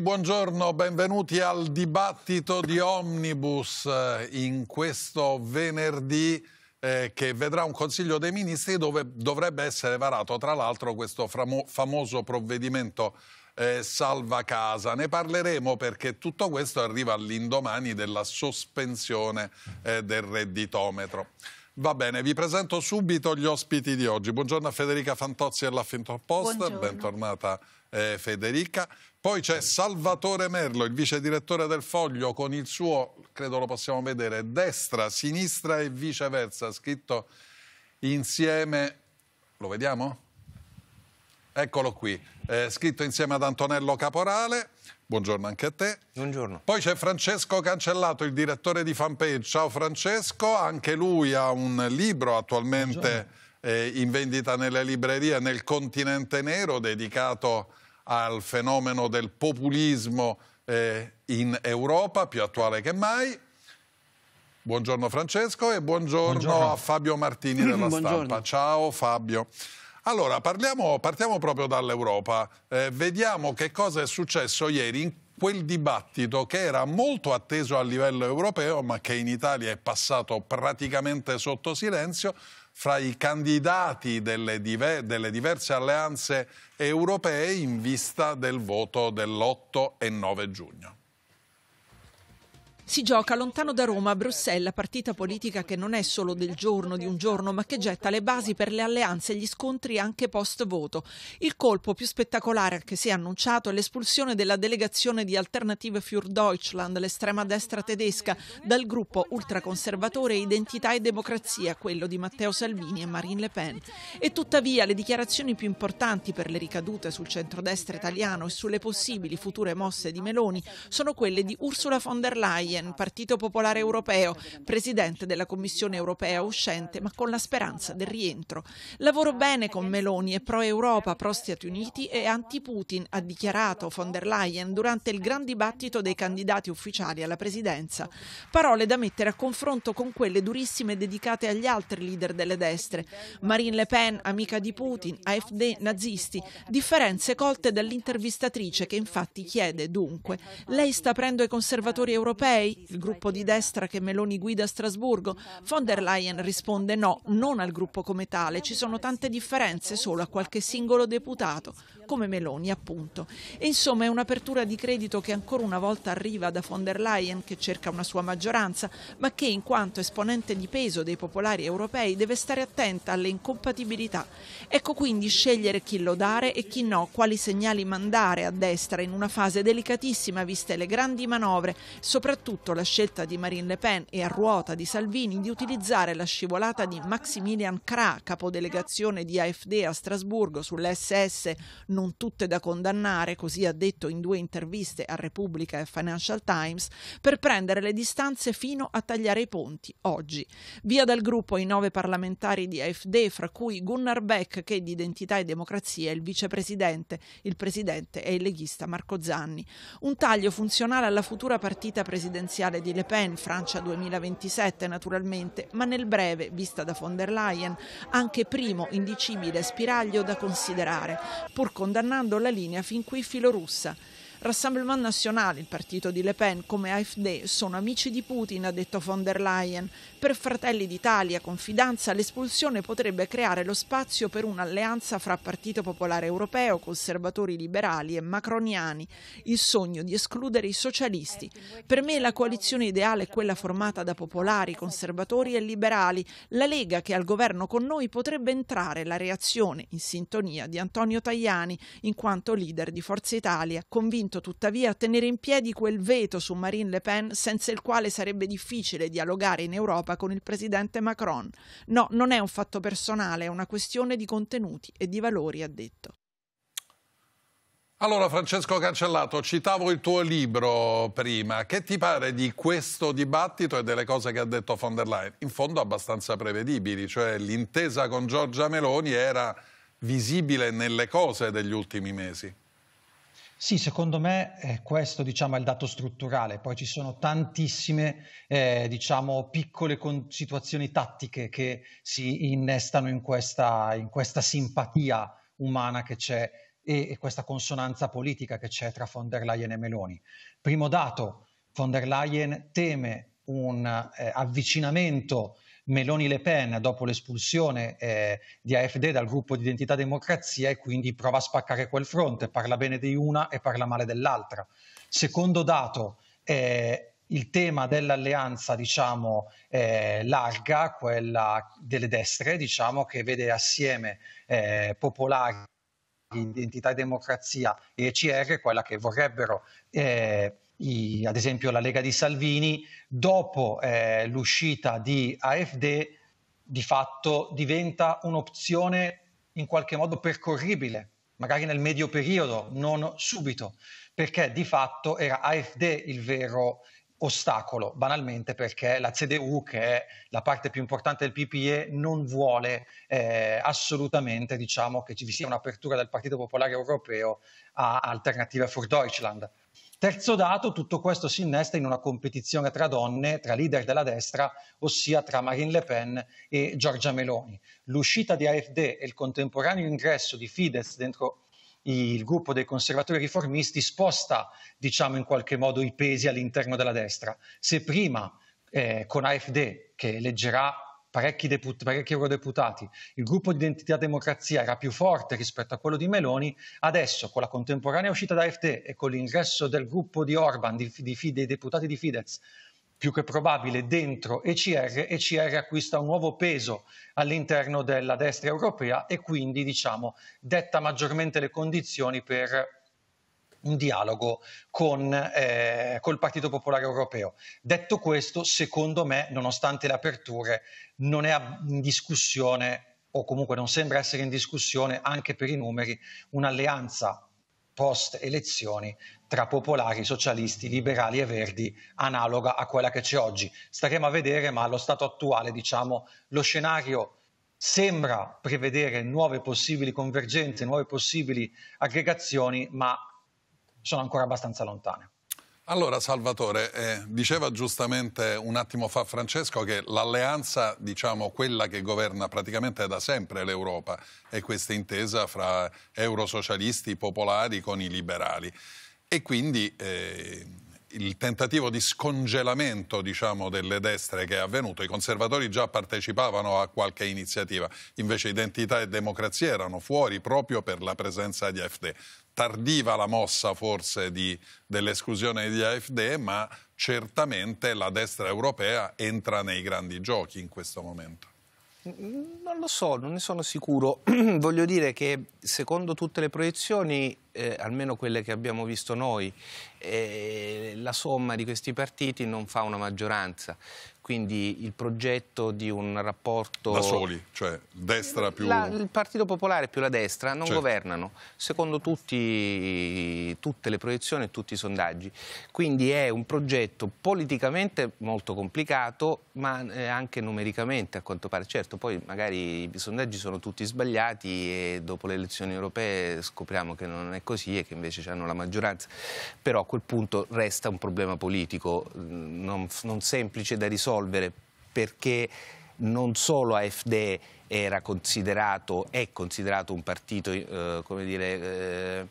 Buongiorno, benvenuti al dibattito di Omnibus eh, in questo venerdì eh, che vedrà un Consiglio dei Ministri dove dovrebbe essere varato tra l'altro questo famoso provvedimento eh, salva casa. Ne parleremo perché tutto questo arriva all'indomani della sospensione eh, del redditometro. Va bene, vi presento subito gli ospiti di oggi. Buongiorno a Federica Fantozzi della Fintor Post, bentornata eh, Federica. Poi c'è Salvatore Merlo, il vice direttore del Foglio, con il suo, credo lo possiamo vedere, destra, sinistra e viceversa, scritto insieme, lo vediamo? Eccolo qui, eh, scritto insieme ad Antonello Caporale, buongiorno anche a te. Buongiorno. Poi c'è Francesco Cancellato, il direttore di Fanpage, ciao Francesco, anche lui ha un libro attualmente eh, in vendita nelle librerie nel continente nero dedicato a al fenomeno del populismo eh, in Europa, più attuale che mai. Buongiorno Francesco e buongiorno, buongiorno. a Fabio Martini della Stampa. Ciao Fabio. Allora, parliamo, partiamo proprio dall'Europa. Eh, vediamo che cosa è successo ieri in quel dibattito che era molto atteso a livello europeo, ma che in Italia è passato praticamente sotto silenzio fra i candidati delle, diver delle diverse alleanze europee in vista del voto dell'8 e 9 giugno. Si gioca lontano da Roma, a Bruxelles, partita politica che non è solo del giorno, di un giorno, ma che getta le basi per le alleanze e gli scontri anche post voto. Il colpo più spettacolare che si è annunciato è l'espulsione della delegazione di Alternative für Deutschland, l'estrema destra tedesca, dal gruppo ultraconservatore Identità e Democrazia, quello di Matteo Salvini e Marine Le Pen. E tuttavia le dichiarazioni più importanti per le ricadute sul centrodestra italiano e sulle possibili future mosse di Meloni sono quelle di Ursula von der Leyen Pen, Partito Popolare Europeo, presidente della Commissione Europea uscente, ma con la speranza del rientro. Lavoro bene con Meloni, e pro-Europa, pro-Stati Uniti e anti-Putin, ha dichiarato von der Leyen durante il gran dibattito dei candidati ufficiali alla presidenza. Parole da mettere a confronto con quelle durissime dedicate agli altri leader delle destre. Marine Le Pen, amica di Putin, AfD, nazisti, differenze colte dall'intervistatrice che infatti chiede dunque, lei sta aprendo ai conservatori europei? il gruppo di destra che Meloni guida a Strasburgo? Von der Leyen risponde no, non al gruppo come tale, ci sono tante differenze solo a qualche singolo deputato, come Meloni appunto. E insomma è un'apertura di credito che ancora una volta arriva da von der Leyen che cerca una sua maggioranza, ma che in quanto esponente di peso dei popolari europei deve stare attenta alle incompatibilità. Ecco quindi scegliere chi lodare e chi no, quali segnali mandare a destra in una fase delicatissima viste le grandi manovre, soprattutto soprattutto la scelta di Marine Le Pen e a ruota di Salvini di utilizzare la scivolata di Maximilian Krah, capodelegazione di AfD a Strasburgo sull'SS, non tutte da condannare, così ha detto in due interviste a Repubblica e Financial Times, per prendere le distanze fino a tagliare i ponti oggi. Via dal gruppo i nove parlamentari di AfD, fra cui Gunnar Beck, che di Identità e Democrazia è il vicepresidente, il presidente è il leghista Marco Zanni. Un taglio funzionale alla futura partita presidenziale presidenziale di Le Pen, Francia 2027 naturalmente, ma nel breve, vista da von der Leyen, anche primo indicibile spiraglio da considerare, pur condannando la linea fin qui filorussa. Rassemblement National, il partito di Le Pen, come AfD, sono amici di Putin, ha detto von der Leyen. Per Fratelli d'Italia, Confidanza, l'espulsione potrebbe creare lo spazio per un'alleanza fra Partito Popolare Europeo, conservatori liberali e macroniani, il sogno di escludere i socialisti. Per me la coalizione ideale è quella formata da popolari, conservatori e liberali. La Lega che è al governo con noi potrebbe entrare la reazione in sintonia di Antonio Tajani, in quanto leader di Forza Italia, convinto convinto tuttavia a tenere in piedi quel veto su Marine Le Pen senza il quale sarebbe difficile dialogare in Europa con il presidente Macron. No, non è un fatto personale, è una questione di contenuti e di valori, ha detto. Allora Francesco Cancellato, citavo il tuo libro prima, che ti pare di questo dibattito e delle cose che ha detto von der Leyen? In fondo abbastanza prevedibili, cioè l'intesa con Giorgia Meloni era visibile nelle cose degli ultimi mesi. Sì, secondo me eh, questo diciamo, è il dato strutturale, poi ci sono tantissime eh, diciamo, piccole con- situazioni tattiche che si innestano in questa, in questa simpatia umana che c'è e, e questa consonanza politica che c'è tra von der Leyen e Meloni. Primo dato, von der Leyen teme un eh, avvicinamento Meloni-Le Pen dopo l'espulsione eh, di AFD dal gruppo di identità democrazia e quindi prova a spaccare quel fronte, parla bene di una e parla male dell'altra. Secondo dato, eh, il tema dell'alleanza diciamo, eh, larga, quella delle destre, diciamo, che vede assieme eh, popolari, identità e democrazia e ECR, quella che vorrebbero eh, i, ad esempio la Lega di Salvini, dopo eh, l'uscita di AFD di fatto diventa un'opzione in qualche modo percorribile, magari nel medio periodo, non subito, perché di fatto era AFD il vero ostacolo, banalmente perché la CDU, che è la parte più importante del PPE, non vuole eh, assolutamente diciamo, che ci sia un'apertura del Partito Popolare Europeo a Alternative for Deutschland. Terzo dato, tutto questo si innesta in una competizione tra donne, tra leader della destra, ossia tra Marine Le Pen e Giorgia Meloni. L'uscita di AfD e il contemporaneo ingresso di Fidesz dentro il gruppo dei conservatori riformisti sposta, diciamo in qualche modo, i pesi all'interno della destra. Se prima eh, con AfD, che eleggerà parecchi, deput- parecchi eurodeputati, il gruppo di identità democrazia era più forte rispetto a quello di Meloni, adesso con la contemporanea uscita da FT e con l'ingresso del gruppo di Orban, di, di, di, dei deputati di Fidesz, più che probabile dentro ECR, ECR acquista un nuovo peso all'interno della destra europea e quindi diciamo, detta maggiormente le condizioni per un dialogo con eh, col Partito Popolare Europeo. Detto questo, secondo me, nonostante le aperture, non è in discussione o comunque non sembra essere in discussione anche per i numeri un'alleanza post elezioni tra popolari, socialisti, liberali e verdi analoga a quella che c'è oggi. Staremo a vedere, ma allo stato attuale, diciamo, lo scenario sembra prevedere nuove possibili convergenze, nuove possibili aggregazioni, ma sono ancora abbastanza lontane. Allora Salvatore, eh, diceva giustamente un attimo fa Francesco che l'alleanza, diciamo quella che governa praticamente da sempre l'Europa, è questa intesa fra eurosocialisti popolari con i liberali e quindi eh, il tentativo di scongelamento diciamo, delle destre che è avvenuto, i conservatori già partecipavano a qualche iniziativa, invece identità e democrazia erano fuori proprio per la presenza di AfD tardiva la mossa forse dell'esclusione di AfD, ma certamente la destra europea entra nei grandi giochi in questo momento. Non lo so, non ne sono sicuro. Voglio dire che secondo tutte le proiezioni, eh, almeno quelle che abbiamo visto noi, eh, la somma di questi partiti non fa una maggioranza quindi il progetto di un rapporto... Da soli, cioè destra più... La, il Partito Popolare più la destra non certo. governano, secondo tutti, tutte le proiezioni e tutti i sondaggi. Quindi è un progetto politicamente molto complicato, ma eh, anche numericamente a quanto pare. Certo, poi magari i sondaggi sono tutti sbagliati e dopo le elezioni europee scopriamo che non è così e che invece hanno la maggioranza. Però a quel punto resta un problema politico mm, non, non semplice da risolvere risolvere perché non solo AFD era considerato, è considerato un partito, eh, come dire... Eh,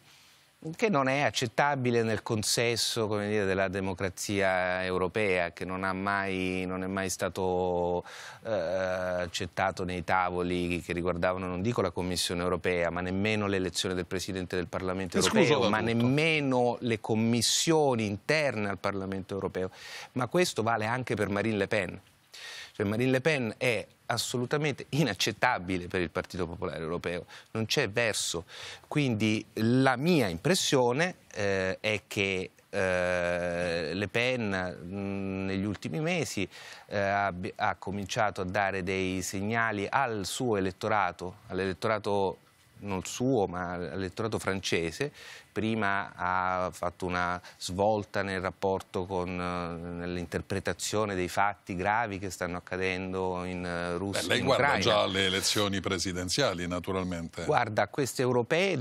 che non è accettabile nel consesso dire, della democrazia europea, che non, mai, non è mai stato eh, accettato nei tavoli che riguardavano, non dico la Commissione europea, ma nemmeno l'elezione del Presidente del Parlamento europeo, ma tutto. nemmeno le commissioni interne al Parlamento europeo. Ma questo vale anche per Marine Le Pen. Cioè Marine Le Pen è assolutamente inaccettabile per il Partito Popolare Europeo, non c'è verso. Quindi la mia impressione eh, è che eh, Le Pen mh, negli ultimi mesi eh, ha, ha, cominciato a dare dei segnali al suo elettorato, all'elettorato non suo ma all'elettorato francese, prima ha fatto una svolta nel rapporto con eh, l'interpretazione dei fatti gravi che stanno accadendo in eh, Russia. Beh, lei in guarda Ucraina. già alle elezioni presidenziali, naturalmente. Guarda, queste europee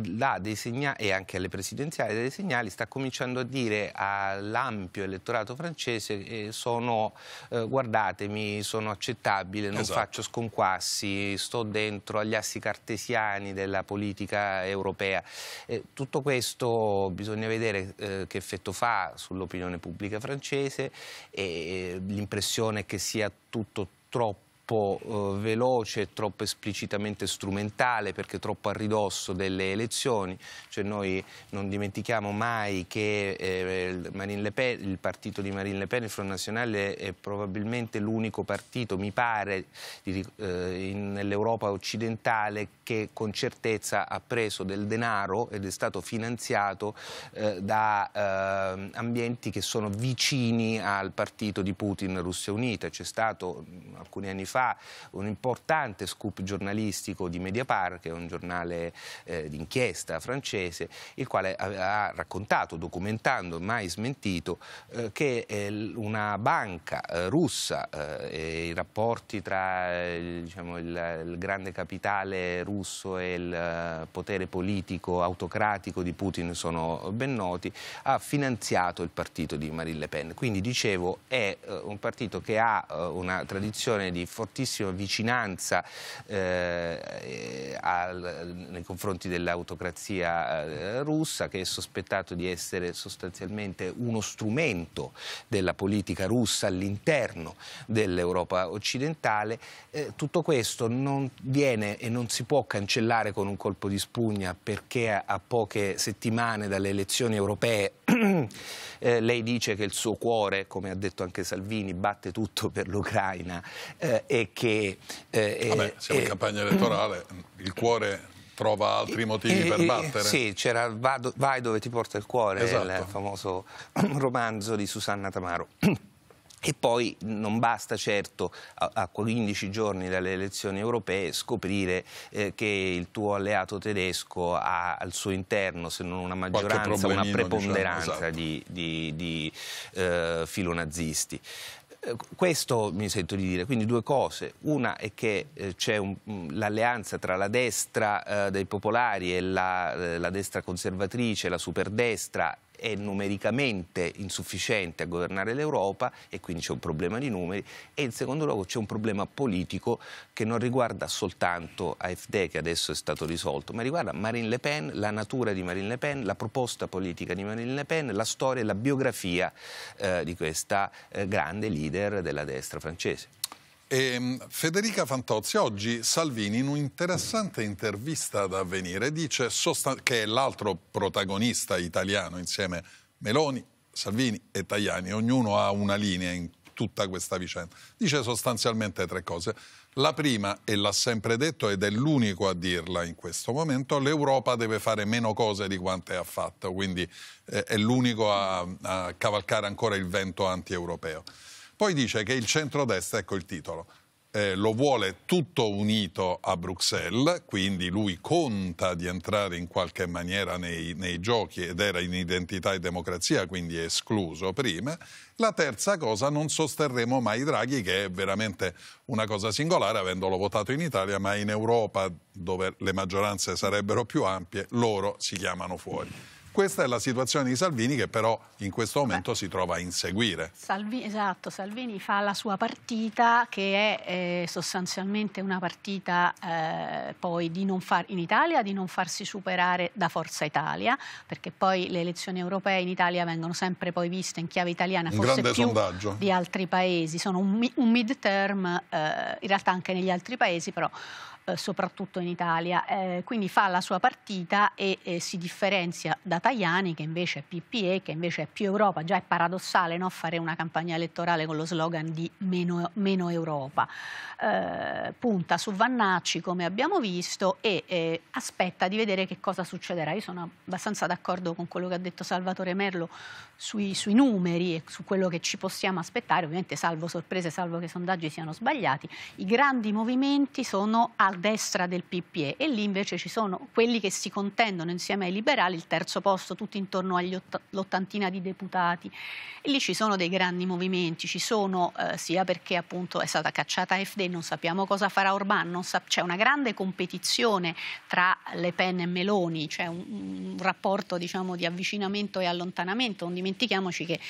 segnali, e anche alle presidenziali dei segnali, sta cominciando a dire all'ampio elettorato francese eh, sono, eh, guardatemi, sono accettabile, non esatto. faccio sconquassi, sto dentro agli assi cartesiani della politica europea. Eh, tutto questo questo bisogna vedere eh, che effetto fa sull'opinione pubblica francese e eh, l'impressione che sia tutto troppo troppo eh, veloce, troppo esplicitamente strumentale perché troppo a ridosso delle elezioni, cioè noi non dimentichiamo mai che eh, Le Pen, il partito di Marine Le Pen, il Front Nazionale, è probabilmente l'unico partito, mi pare, eh, nell'Europa occidentale che con certezza ha preso del denaro ed è stato finanziato eh, da eh, ambienti che sono vicini al partito di Putin Russia Unita. C'è stato alcuni anni fa fa un importante scoop giornalistico di Mediapart, che è un giornale eh, d'inchiesta francese, il quale ha, raccontato, documentando, mai smentito, eh, che eh, una banca eh, russa eh, e i rapporti tra eh, diciamo, il, il, grande capitale russo e il potere politico autocratico di Putin sono ben noti, ha finanziato il partito di Marine Le Pen. Quindi dicevo è un partito che ha una tradizione di fortissimo fortissima vicinanza eh, al, nei confronti dell'autocrazia eh, russa che è sospettato di essere sostanzialmente uno strumento della politica russa all'interno dell'Europa occidentale. Eh, tutto questo non viene e non si può cancellare con un colpo di spugna perché a, a poche settimane dalle elezioni europee eh, lei dice che il suo cuore, come ha detto anche Salvini, batte tutto per l'Ucraina eh, e che... Eh, Vabbè, eh, siamo in eh, campagna elettorale, il cuore trova altri motivi per eh, battere. Sì, c'era Vai dove ti porta il cuore, esatto. il famoso romanzo di Susanna Tamaro. E poi non basta certo a 15 giorni dalle elezioni europee scoprire eh, che il tuo alleato tedesco ha al suo interno, se non una maggioranza, una diciamo, preponderanza diciamo, esatto. di, di, di eh, filonazisti. Eh, questo mi sento di dire, quindi due cose. Una è che eh, c'è un, mm, l'alleanza tra la destra eh, dei popolari e la, eh, la destra conservatrice, la superdestra è numericamente insufficiente a governare l'Europa e quindi c'è un problema di numeri e in secondo luogo c'è un problema politico che non riguarda soltanto AfD che adesso è stato risolto, ma riguarda Marine Le Pen, la natura di Marine Le Pen, la proposta politica di Marine Le Pen, la storia e la biografia eh, di questa eh, grande leader della destra francese. E ehm, Federica Fantozzi, oggi Salvini in un'interessante intervista ad avvenire dice che è l'altro protagonista italiano insieme a Meloni, Salvini e Tajani, ognuno ha una linea in tutta questa vicenda, dice sostanzialmente tre cose. La prima, e l'ha sempre detto ed è l'unico a dirla in questo momento, l'Europa deve fare meno cose di quante ha fatto, quindi eh, è l'unico a, a cavalcare ancora il vento anti-europeo. Poi dice che il centrodestra, ecco il titolo, eh, lo vuole tutto unito a Bruxelles, quindi lui conta di entrare in qualche maniera nei, nei, giochi ed era in identità e democrazia, quindi è escluso prima. La terza cosa, non sosterremo mai Draghi, che è veramente una cosa singolare, avendolo votato in Italia, ma in Europa, dove le maggioranze sarebbero più ampie, loro si chiamano fuori questa è la situazione di Salvini che però in questo momento Beh. si trova a inseguire. Salvi, esatto, Salvini fa la sua partita che è eh, sostanzialmente una partita eh, poi far, in Italia di non farsi superare da Forza Italia, perché poi le elezioni europee in Italia vengono sempre poi viste in chiave italiana, un forse più sondaggio. di altri paesi, sono un, un mid term eh, in realtà anche negli altri paesi, però eh, soprattutto in Italia. Eh, quindi fa la sua partita e, e, si differenzia da Tajani, che invece è PPE, che invece è più Europa. Già è paradossale no? fare una campagna elettorale con lo slogan di meno, meno Europa. Eh, punta su Vannacci, come abbiamo visto, e aspetta di vedere che cosa succederà. Io sono abbastanza d'accordo con quello che ha detto Salvatore Merlo sui, sui, numeri e su quello che ci possiamo aspettare, ovviamente salvo sorprese, salvo che i sondaggi siano sbagliati, i grandi movimenti sono a destra del PPE e lì invece ci sono quelli che si contendono insieme ai liberali il terzo posto, tutto intorno all'ottantina di deputati. E lì ci sono dei grandi movimenti, ci sono eh, sia perché appunto è stata cacciata FD, non sappiamo cosa farà Orban, c'è una grande competizione tra Le Pen e Meloni, c'è un, un, rapporto diciamo, di avvicinamento e allontanamento, non dimentichiamo dimentichiamoci che eh,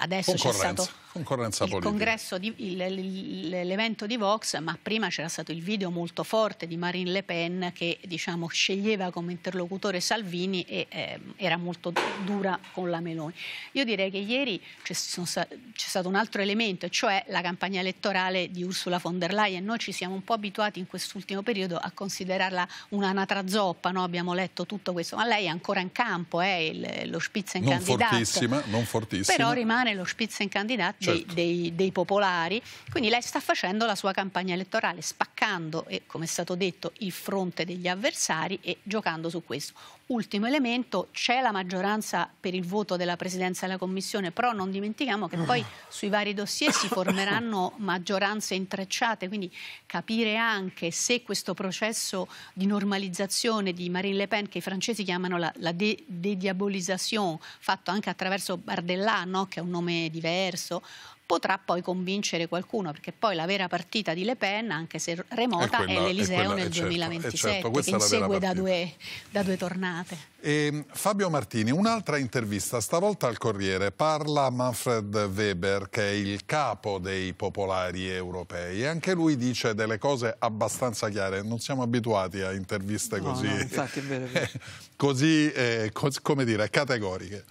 adesso c'è stato concorrenza il politica. Di, il, l'evento di Vox, ma prima c'era stato il video molto forte di Marine Le Pen che diciamo, sceglieva come interlocutore Salvini e eh, era molto dura con la Meloni. Io direi che ieri c'è, stato un altro elemento, cioè la campagna elettorale di Ursula von der Leyen. Noi ci siamo un po' abituati in quest'ultimo periodo a considerarla un'anatra zoppa, no? abbiamo letto tutto questo, ma lei è ancora in campo, è eh, lo Spitzenkandidat. Non fortissima, non fortissima. Però rimane lo Spitzenkandidat certo. dei, dei, dei popolari. Quindi lei sta facendo la sua campagna elettorale, spaccando, come è stato detto, il fronte degli avversari e giocando su questo. Ultimo elemento, c'è la maggioranza per il voto della Presidenza della Commissione, però non dimentichiamo che poi sui vari dossier si formeranno maggioranze intrecciate, quindi capire anche se questo processo di normalizzazione di Marine Le Pen, che i francesi chiamano la, la dédiabolisation, de fatto anche attraverso Bardella, che è un nome diverso, potrà poi convincere qualcuno, perché poi la vera partita di Le Pen, anche se remota, è, quella, è l'Eliseo è quella, nel è certo, 2027, certo, che segue da due, da due, tornate. E ehm, Fabio Martini, un'altra intervista, stavolta al Corriere, parla Manfred Weber, che è il capo dei popolari europei, e anche lui dice delle cose abbastanza chiare, non siamo abituati a interviste no, così, no, infatti, così eh, cos come dire, categoriche.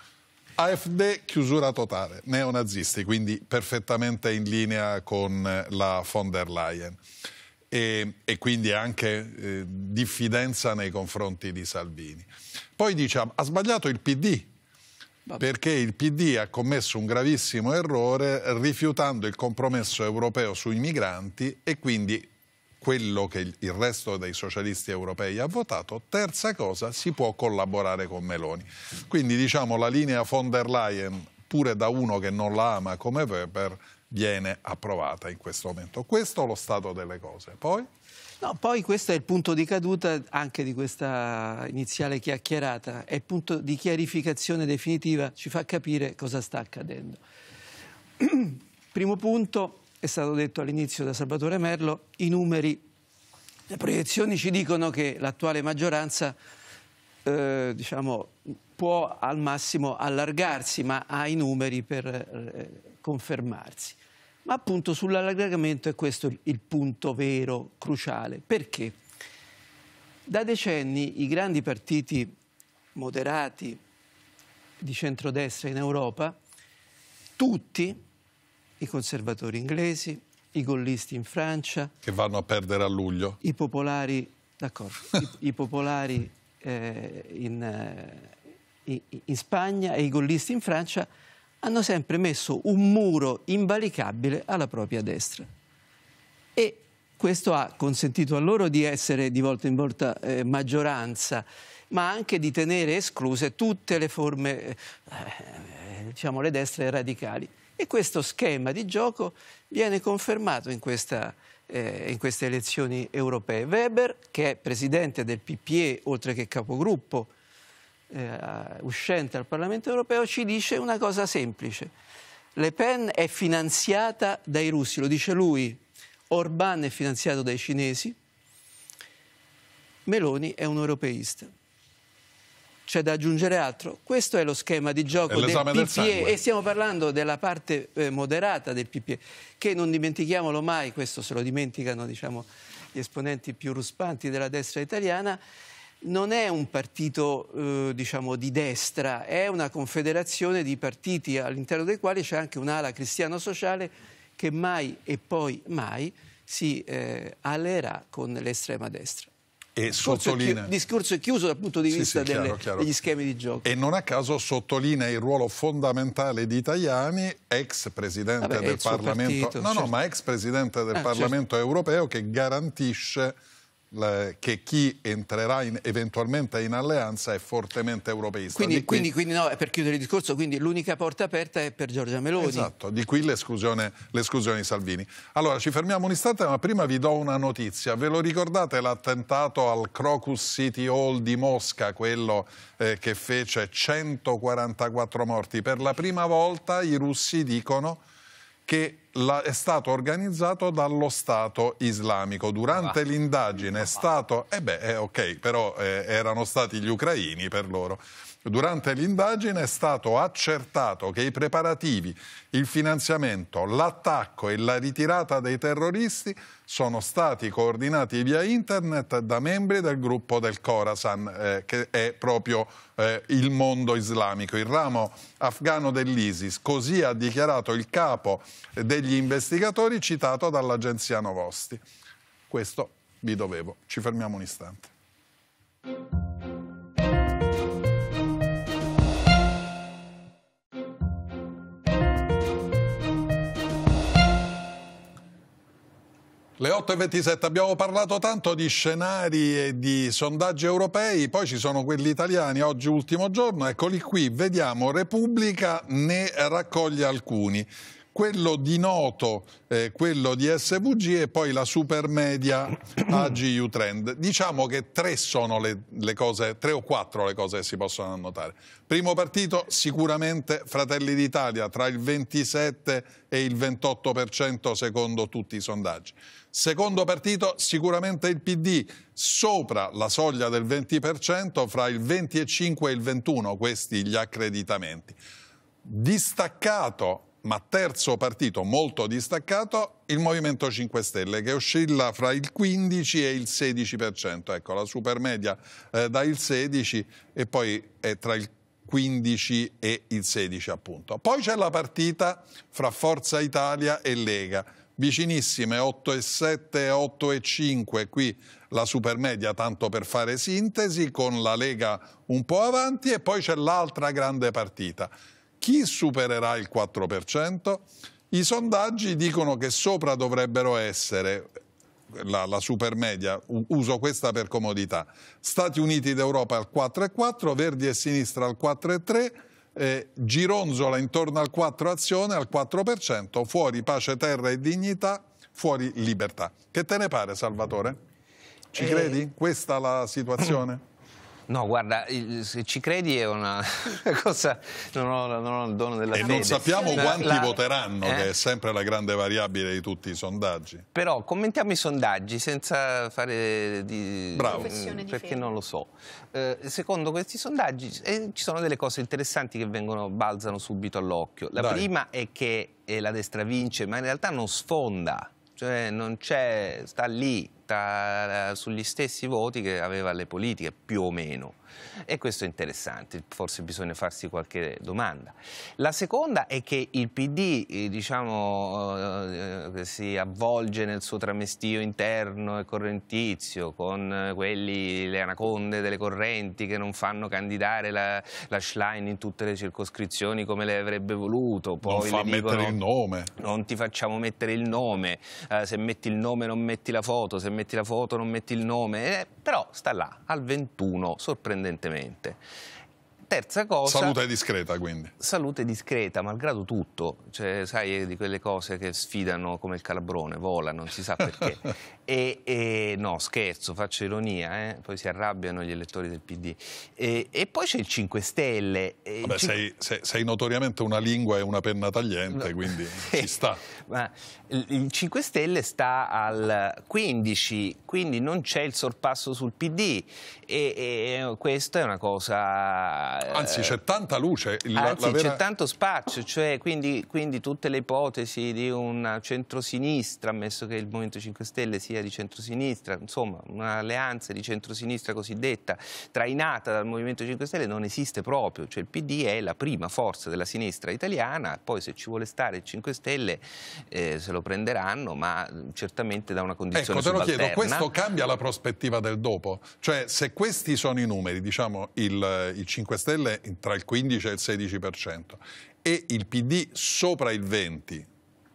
AfD chiusura totale, neonazisti, quindi perfettamente in linea con eh, la von der Leyen. E, e, quindi anche eh, diffidenza nei confronti di Salvini. Poi diciamo, ha sbagliato il PD, Vabbè. perché il PD ha commesso un gravissimo errore rifiutando il compromesso europeo sui migranti e quindi quello che il resto dei socialisti europei ha votato, terza cosa si può collaborare con Meloni. Quindi diciamo la linea von der Leyen, pure da uno che non la ama come Weber, viene approvata in questo momento. Questo è lo stato delle cose. Poi? No, poi questo è il punto di caduta anche di questa iniziale chiacchierata, è il punto di chiarificazione definitiva, ci fa capire cosa sta accadendo. Primo punto, è stato detto all'inizio da Salvatore Merlo, i numeri, le proiezioni ci dicono che l'attuale maggioranza eh, diciamo, può al massimo allargarsi, ma ha i numeri per eh, confermarsi. Ma appunto sull'allargamento è questo il punto vero, cruciale. Perché? Da decenni i grandi partiti moderati di centrodestra in Europa, tutti i conservatori inglesi, i gollisti in Francia. Che vanno a perdere a luglio. I popolari, d'accordo, i, i, popolari eh, in, eh, in Spagna e i gollisti in Francia hanno sempre messo un muro invalicabile alla propria destra. E questo ha consentito a loro di essere di volta in volta eh, maggioranza, ma anche di tenere escluse tutte le forme, eh, eh diciamo, le destre radicali. E questo schema di gioco viene confermato in, questa, eh, in queste elezioni europee. Weber, che è presidente del PPE, oltre che capogruppo eh, uscente al Parlamento europeo, ci dice una cosa semplice. Le Pen è finanziata dai russi, lo dice lui. Orbán è finanziato dai cinesi. Meloni è un europeista c'è da aggiungere altro? Questo è lo schema di gioco del PPE del e stiamo parlando della parte eh, moderata del PPE, che non dimentichiamolo mai, questo se lo dimenticano diciamo, gli esponenti più ruspanti della destra italiana, non è un partito eh, diciamo, di destra, è una confederazione di partiti all'interno dei quali c'è anche un'ala cristiano-sociale che mai e poi mai si eh, alleerà con l'estrema destra e discorso sottolinea... È chi... discorso è chiuso dal punto di vista sì, delle... chiaro, chiaro. degli schemi di gioco. E non a caso sottolinea il ruolo fondamentale di Tajani, ex presidente Vabbè, del Parlamento... Partito, no, certo. no, ma ex presidente del ah, Parlamento certo. europeo che garantisce che chi entrerà in, eventualmente in alleanza è fortemente europeista. Quindi, quindi, quindi no, per chiudere il discorso, l'unica porta aperta è per Giorgia Meloni. Esatto, di qui l'esclusione, l'esclusione di Salvini. Allora, ci fermiamo un istante, ma prima vi do una notizia. Ve lo ricordate l'attentato al Crocus City Hall di Mosca, quello eh, che fece 144 morti? Per la prima volta i russi dicono che la, è stato organizzato dallo Stato islamico. Durante ah, l'indagine è ah. stato... Eh beh, eh, ok, però eh, erano stati gli ucraini per loro. Durante l'indagine è stato accertato che i preparativi, il finanziamento, l'attacco e la ritirata dei terroristi sono stati coordinati via internet da membri del gruppo del Khorasan, eh, che è proprio eh, il mondo islamico, il ramo afgano dell'ISIS. Così ha dichiarato il capo degli investigatori citato dall'agenzia Novosti. Questo vi dovevo. Ci fermiamo un istante. Le 8.27 abbiamo parlato tanto di scenari e di sondaggi europei, poi ci sono quelli italiani, oggi ultimo giorno, eccoli qui, vediamo Repubblica ne raccoglie alcuni quello di Noto, eh, quello di SVG e poi la supermedia AGU Trend. Diciamo che tre sono le, le cose, tre o quattro le cose che si possono annotare. Primo partito sicuramente Fratelli d'Italia, tra il 27 e il 28% secondo tutti i sondaggi. Secondo partito sicuramente il PD, sopra la soglia del 20%, fra il 25 e il 21, questi gli accreditamenti. Distaccato ma terzo partito molto distaccato il Movimento 5 Stelle che oscilla fra il 15 e il 16%, ecco la supermedia eh, dà il 16 e poi è tra il 15 e il 16 appunto. Poi c'è la partita fra Forza Italia e Lega, vicinissime 8,7 8,5 qui la supermedia tanto per fare sintesi con la Lega un po' avanti e poi c'è l'altra grande partita chi supererà il 4%? I sondaggi dicono che sopra dovrebbero essere la, la supermedia, uso questa per comodità, Stati Uniti d'Europa al 4,4, Verdi e Sinistra al 4,3, eh, Gironzola intorno al 4 azione, al 4%, fuori pace, terra e dignità, fuori libertà. Che te ne pare Salvatore? Ci eh... credi? Questa la situazione? No, guarda, se ci credi è una cosa, non ho, non ho il dono della e fede. E non sappiamo quanti la, voteranno, eh? che è sempre la grande variabile di tutti i sondaggi. Però commentiamo i sondaggi senza fare di... Bravo. Mm, di perché non lo so. Eh, secondo questi sondaggi eh, ci sono delle cose interessanti che vengono, balzano subito all'occhio. La Dai. prima è che eh, la destra vince, ma in realtà non sfonda, cioè non c'è, sta lì, diretta eh, sugli stessi voti che aveva le politiche, più o meno. E questo è interessante, forse bisogna farsi qualche domanda. La seconda è che il PD eh, diciamo, eh, si avvolge nel suo tramestio interno e correntizio con quelli, le anaconde delle correnti che non fanno candidare la, la Schlein in tutte le circoscrizioni come le avrebbe voluto. Poi non fa mettere dicono, il nome. Non ti facciamo mettere il nome, eh, se metti il nome non metti la foto, se metti la foto, non metti il nome, eh, però sta là, al 21, sorprendentemente. Terza cosa... Salute discreta, quindi. Salute discreta, malgrado tutto. Cioè, sai, di quelle cose che sfidano come il calabrone, vola, non si sa perché. E, e, no, scherzo, faccio ironia, eh? poi si arrabbiano gli elettori del PD. E, e poi c'è il 5 Stelle. Vabbè, 5... Sei, sei, sei, notoriamente una lingua e una penna tagliente, no. quindi ci sta. Ma il 5 Stelle sta al 15, quindi non c'è il sorpasso sul PD. E, e questa è una cosa... Eh, anzi, c'è tanta luce. La, anzi, la vera... c'è tanto spazio, cioè, quindi, quindi tutte le ipotesi di un centrosinistra, ammesso che il Movimento 5 Stelle sia famiglia di centrosinistra, insomma un'alleanza di centrosinistra cosiddetta trainata dal Movimento 5 Stelle non esiste proprio, cioè il PD è la prima forza della sinistra italiana, poi se ci vuole stare il 5 Stelle eh, se lo prenderanno, ma certamente da una condizione ecco, Ecco, te lo chiedo, questo cambia la prospettiva del dopo? Cioè se questi sono i numeri, diciamo il, il 5 Stelle tra il 15 e il 16% e il PD sopra il 20%,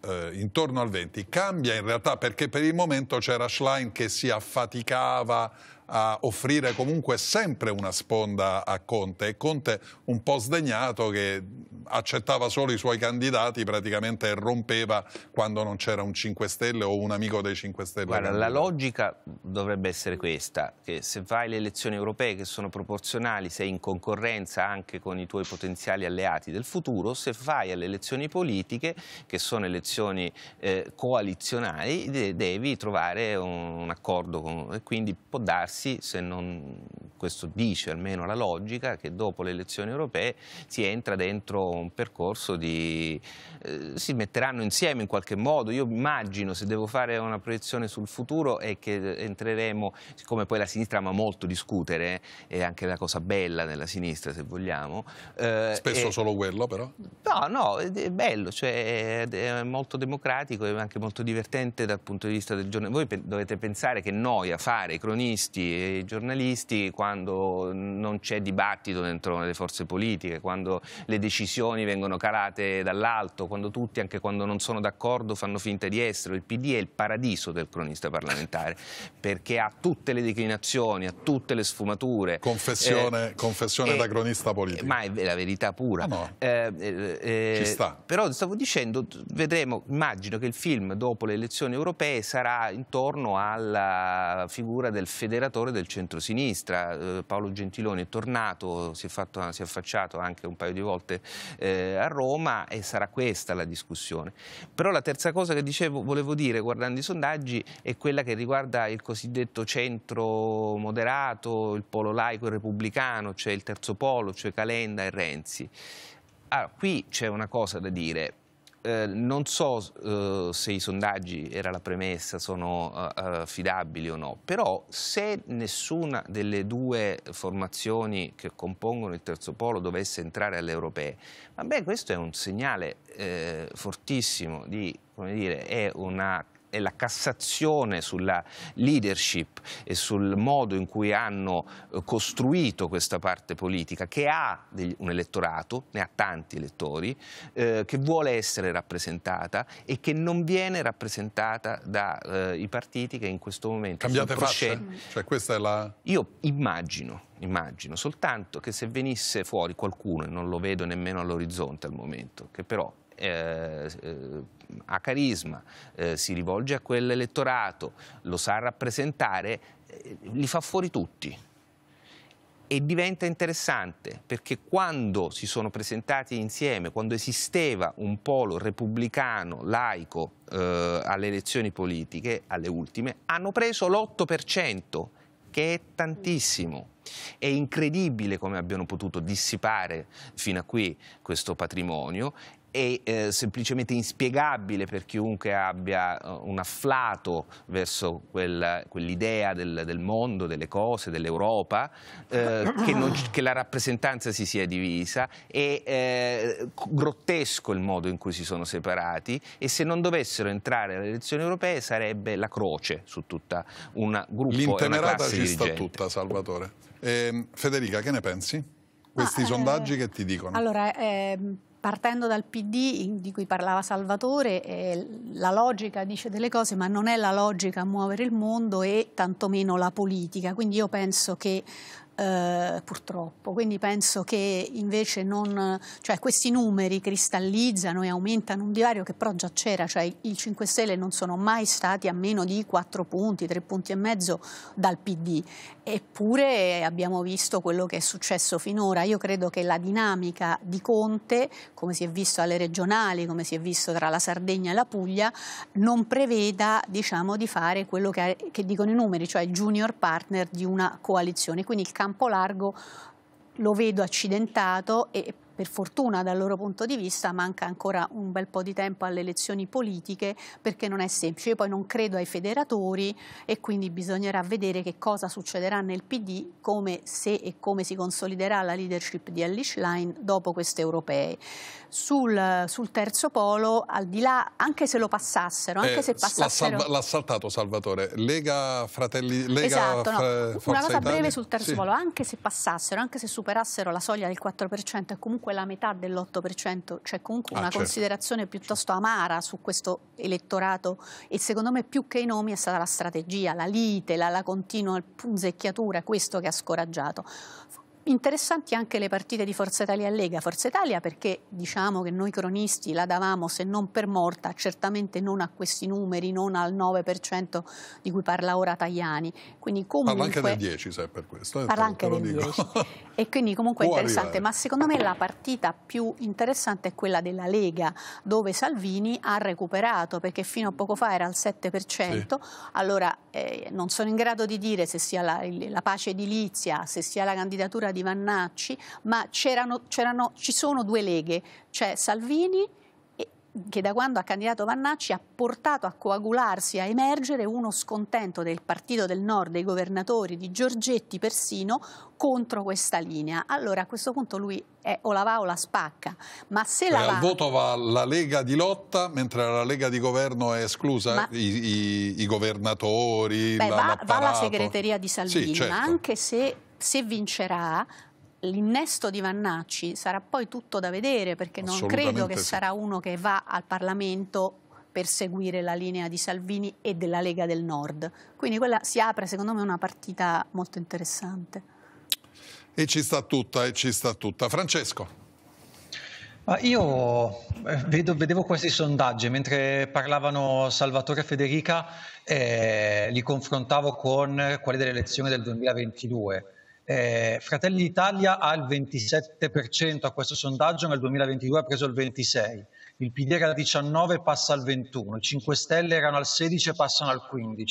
eh, intorno al 20, cambia in realtà perché per il momento c'era Schlein che si affaticava a offrire comunque sempre una sponda a Conte e Conte un po' sdegnato che accettava solo i suoi candidati praticamente e rompeva quando non c'era un 5 Stelle o un amico dei 5 Stelle. Guarda, la logica dovrebbe essere questa, che se vai alle elezioni europee che sono proporzionali, sei in concorrenza anche con i tuoi potenziali alleati del futuro, se vai alle elezioni politiche che sono elezioni eh, coalizionali devi trovare un, un accordo con, e quindi può darsi aspettarsi, se non questo dice almeno la logica, che dopo le elezioni europee si entra dentro un percorso di... Eh, si metteranno insieme in qualche modo. Io immagino, se devo fare una proiezione sul futuro, è che entreremo, siccome poi la sinistra ama molto discutere, eh, è anche la cosa bella della sinistra, se vogliamo. Eh, Spesso è... solo quello, però? No, no, è bello, cioè è molto democratico e anche molto divertente dal punto di vista del giorno. Voi pe dovete pensare che noi a fare i cronisti tutti, e i giornalisti, quando non c'è dibattito dentro le forze politiche, quando le decisioni vengono calate dall'alto, quando tutti, anche quando non sono d'accordo, fanno finta di esserlo. Il PD è il paradiso del cronista parlamentare, perché ha tutte le declinazioni, ha tutte le sfumature. Confessione, eh, confessione eh, da cronista politico. Ma è la verità pura. Ah, no, no. Eh, eh, Ci sta. Eh, però stavo dicendo, vedremo, immagino che il film dopo le elezioni europee sarà intorno alla figura del federatore senatore del centro-sinistra. Eh, Paolo Gentiloni è tornato, si è, fatto, si è, affacciato anche un paio di volte eh, a Roma e sarà questa la discussione. Però la terza cosa che dicevo, volevo dire guardando i sondaggi è quella che riguarda il cosiddetto centro moderato, il polo laico e repubblicano, cioè il terzo polo, cioè Calenda e Renzi. Allora, ah, qui c'è una cosa da dire, Ehm, non so eh, se i sondaggi, era la premessa, sono eh, eh fidabili o no, però se nessuna delle due formazioni che compongono il terzo polo dovesse entrare alle europee, vabbè questo è un segnale eh, fortissimo di, come dire, è una è la Cassazione sulla leadership e sul modo in cui hanno eh, costruito questa parte politica che ha un elettorato, ne ha tanti elettori, eh, che vuole essere rappresentata e che non viene rappresentata dai eh, partiti che in questo momento... Cambiate faccia? Cioè questa è la... Io immagino immagino, soltanto che se venisse fuori qualcuno, e non lo vedo nemmeno all'orizzonte al momento, che però eh, eh, ha carisma, eh, si rivolge a quell'elettorato, lo sa rappresentare, eh, li fa fuori tutti. E diventa interessante perché quando si sono presentati insieme, quando esisteva un polo repubblicano laico eh, alle elezioni politiche, alle ultime, hanno preso l'8%, che è tantissimo. È incredibile come abbiano potuto dissipare fino a qui questo patrimonio è eh, semplicemente inspiegabile per chiunque abbia uh, un afflato verso quel, quell'idea del, del, mondo, delle cose, dell'Europa, eh, che, che, la rappresentanza si sia divisa, è eh, grottesco il modo in cui si sono separati e se non dovessero entrare alle elezioni europee sarebbe la croce su tutta una gruppo L'intemerata ci dirigente. sta tutta, Salvatore. Ehm, Federica, che ne pensi? Questi ah, sondaggi eh, che ti dicono? Allora, ehm, partendo dal PD di cui parlava Salvatore, eh, la logica dice delle cose, ma non è la logica a muovere il mondo e tantomeno la politica. Quindi io penso che eh, purtroppo. Quindi penso che invece non, cioè questi numeri cristallizzano e aumentano un divario che però già c'era, cioè i 5 Stelle non sono mai stati a meno di 4 punti, 3 punti e mezzo dal PD, eppure abbiamo visto quello che è successo finora. Io credo che la dinamica di Conte, come si è visto alle regionali, come si è visto tra la Sardegna e la Puglia, non preveda diciamo, di fare quello che, che dicono i numeri, cioè il junior partner di una coalizione. Quindi il campo largo lo vedo accidentato e per fortuna dal loro punto di vista manca ancora un bel po' di tempo alle elezioni politiche perché non è semplice. Io poi non credo ai federatori e quindi bisognerà vedere che cosa succederà nel PD, come se e come si consoliderà la leadership di Alice Line dopo queste europee sul, sul, terzo polo, al di là, anche se lo passassero, anche eh, se passassero... L'ha, saltato Salvatore, Lega Fratelli... Lega esatto, no. Una cosa Italia. breve sul terzo sì. polo, anche se passassero, anche se superassero la soglia del 4% è comunque la metà dell'8%, cioè comunque ah, una certo. considerazione piuttosto amara su questo elettorato e secondo me più che i nomi è stata la strategia, la lite, la, la continua punzecchiatura, questo che ha scoraggiato. Interessanti anche le partite di Forza Italia Lega. Forza Italia perché diciamo che noi cronisti la davamo se non per morta, certamente non a questi numeri, non al 9% di cui parla ora Tagliani. Quindi comunque, parla anche del 10, sai per questo. Eh, parla anche del 10. E quindi comunque è interessante, arrivare. ma secondo me la partita più interessante è quella della Lega, dove Salvini ha recuperato, perché fino a poco fa era al 7%. Sì. Allora eh, non sono in grado di dire se sia la, la pace edilizia, se sia la candidatura di Vannacci, ma c'erano, erano, ci sono due leghe, c'è Salvini che da quando ha candidato Vannacci ha portato a coagularsi, a emergere uno scontento del Partito del Nord, dei governatori, di Giorgetti persino, contro questa linea. Allora a questo punto lui è o la va o la spacca. Ma se la Beh, va... Al voto va la Lega di lotta, mentre la Lega di governo è esclusa, ma... i, i, i, governatori, Beh, va, va la segreteria di Salvini, sì, certo. ma anche se se vincerà, l'innesto di Vannacci sarà poi tutto da vedere perché non credo che sì. sarà uno che va al Parlamento per seguire la linea di Salvini e della Lega del Nord. Quindi quella si apre secondo me una partita molto interessante. E ci sta tutta, e ci sta tutta. Francesco. Ma io eh, vedo, vedevo questi sondaggi mentre parlavano Salvatore e Federica, eh, li confrontavo con quelli delle elezioni del 2022 eh, Fratelli d'Italia ha il 27% a questo sondaggio, nel 2022 ha preso il 26%, il PD era al 19% passa al 21%, i 5 Stelle erano al 16% passano al 15%,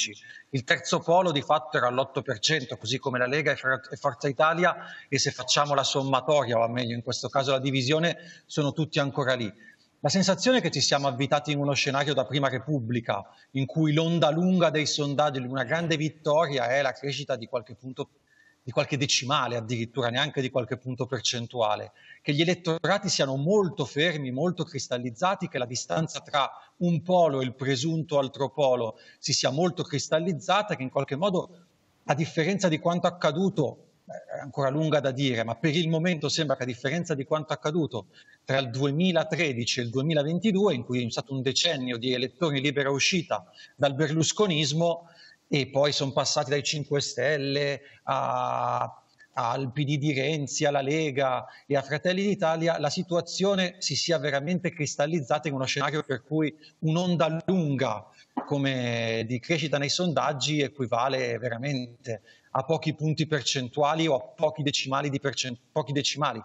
il terzo polo di fatto era all'8%, così come la Lega e Forza Italia e se facciamo la sommatoria, o meglio in questo caso la divisione, sono tutti ancora lì. La sensazione è che ci siamo avvitati in uno scenario da prima Repubblica, in cui l'onda lunga dei sondaggi, una grande vittoria è la crescita di qualche punto di qualche decimale addirittura, neanche di qualche punto percentuale, che gli elettorati siano molto fermi, molto cristallizzati, che la distanza tra un polo e il presunto altro polo si sia molto cristallizzata, che in qualche modo, a differenza di quanto accaduto, eh, è ancora lunga da dire, ma per il momento sembra che a differenza di quanto accaduto tra il 2013 e il 2022, in cui è stato un decennio di elettori libera uscita dal berlusconismo, e poi sono passati dai 5 Stelle a al PD di Renzi, alla Lega e a Fratelli d'Italia, la situazione si sia veramente cristallizzata in uno scenario per cui un'onda lunga come di crescita nei sondaggi equivale veramente a pochi punti percentuali o a pochi decimali, percent- pochi decimali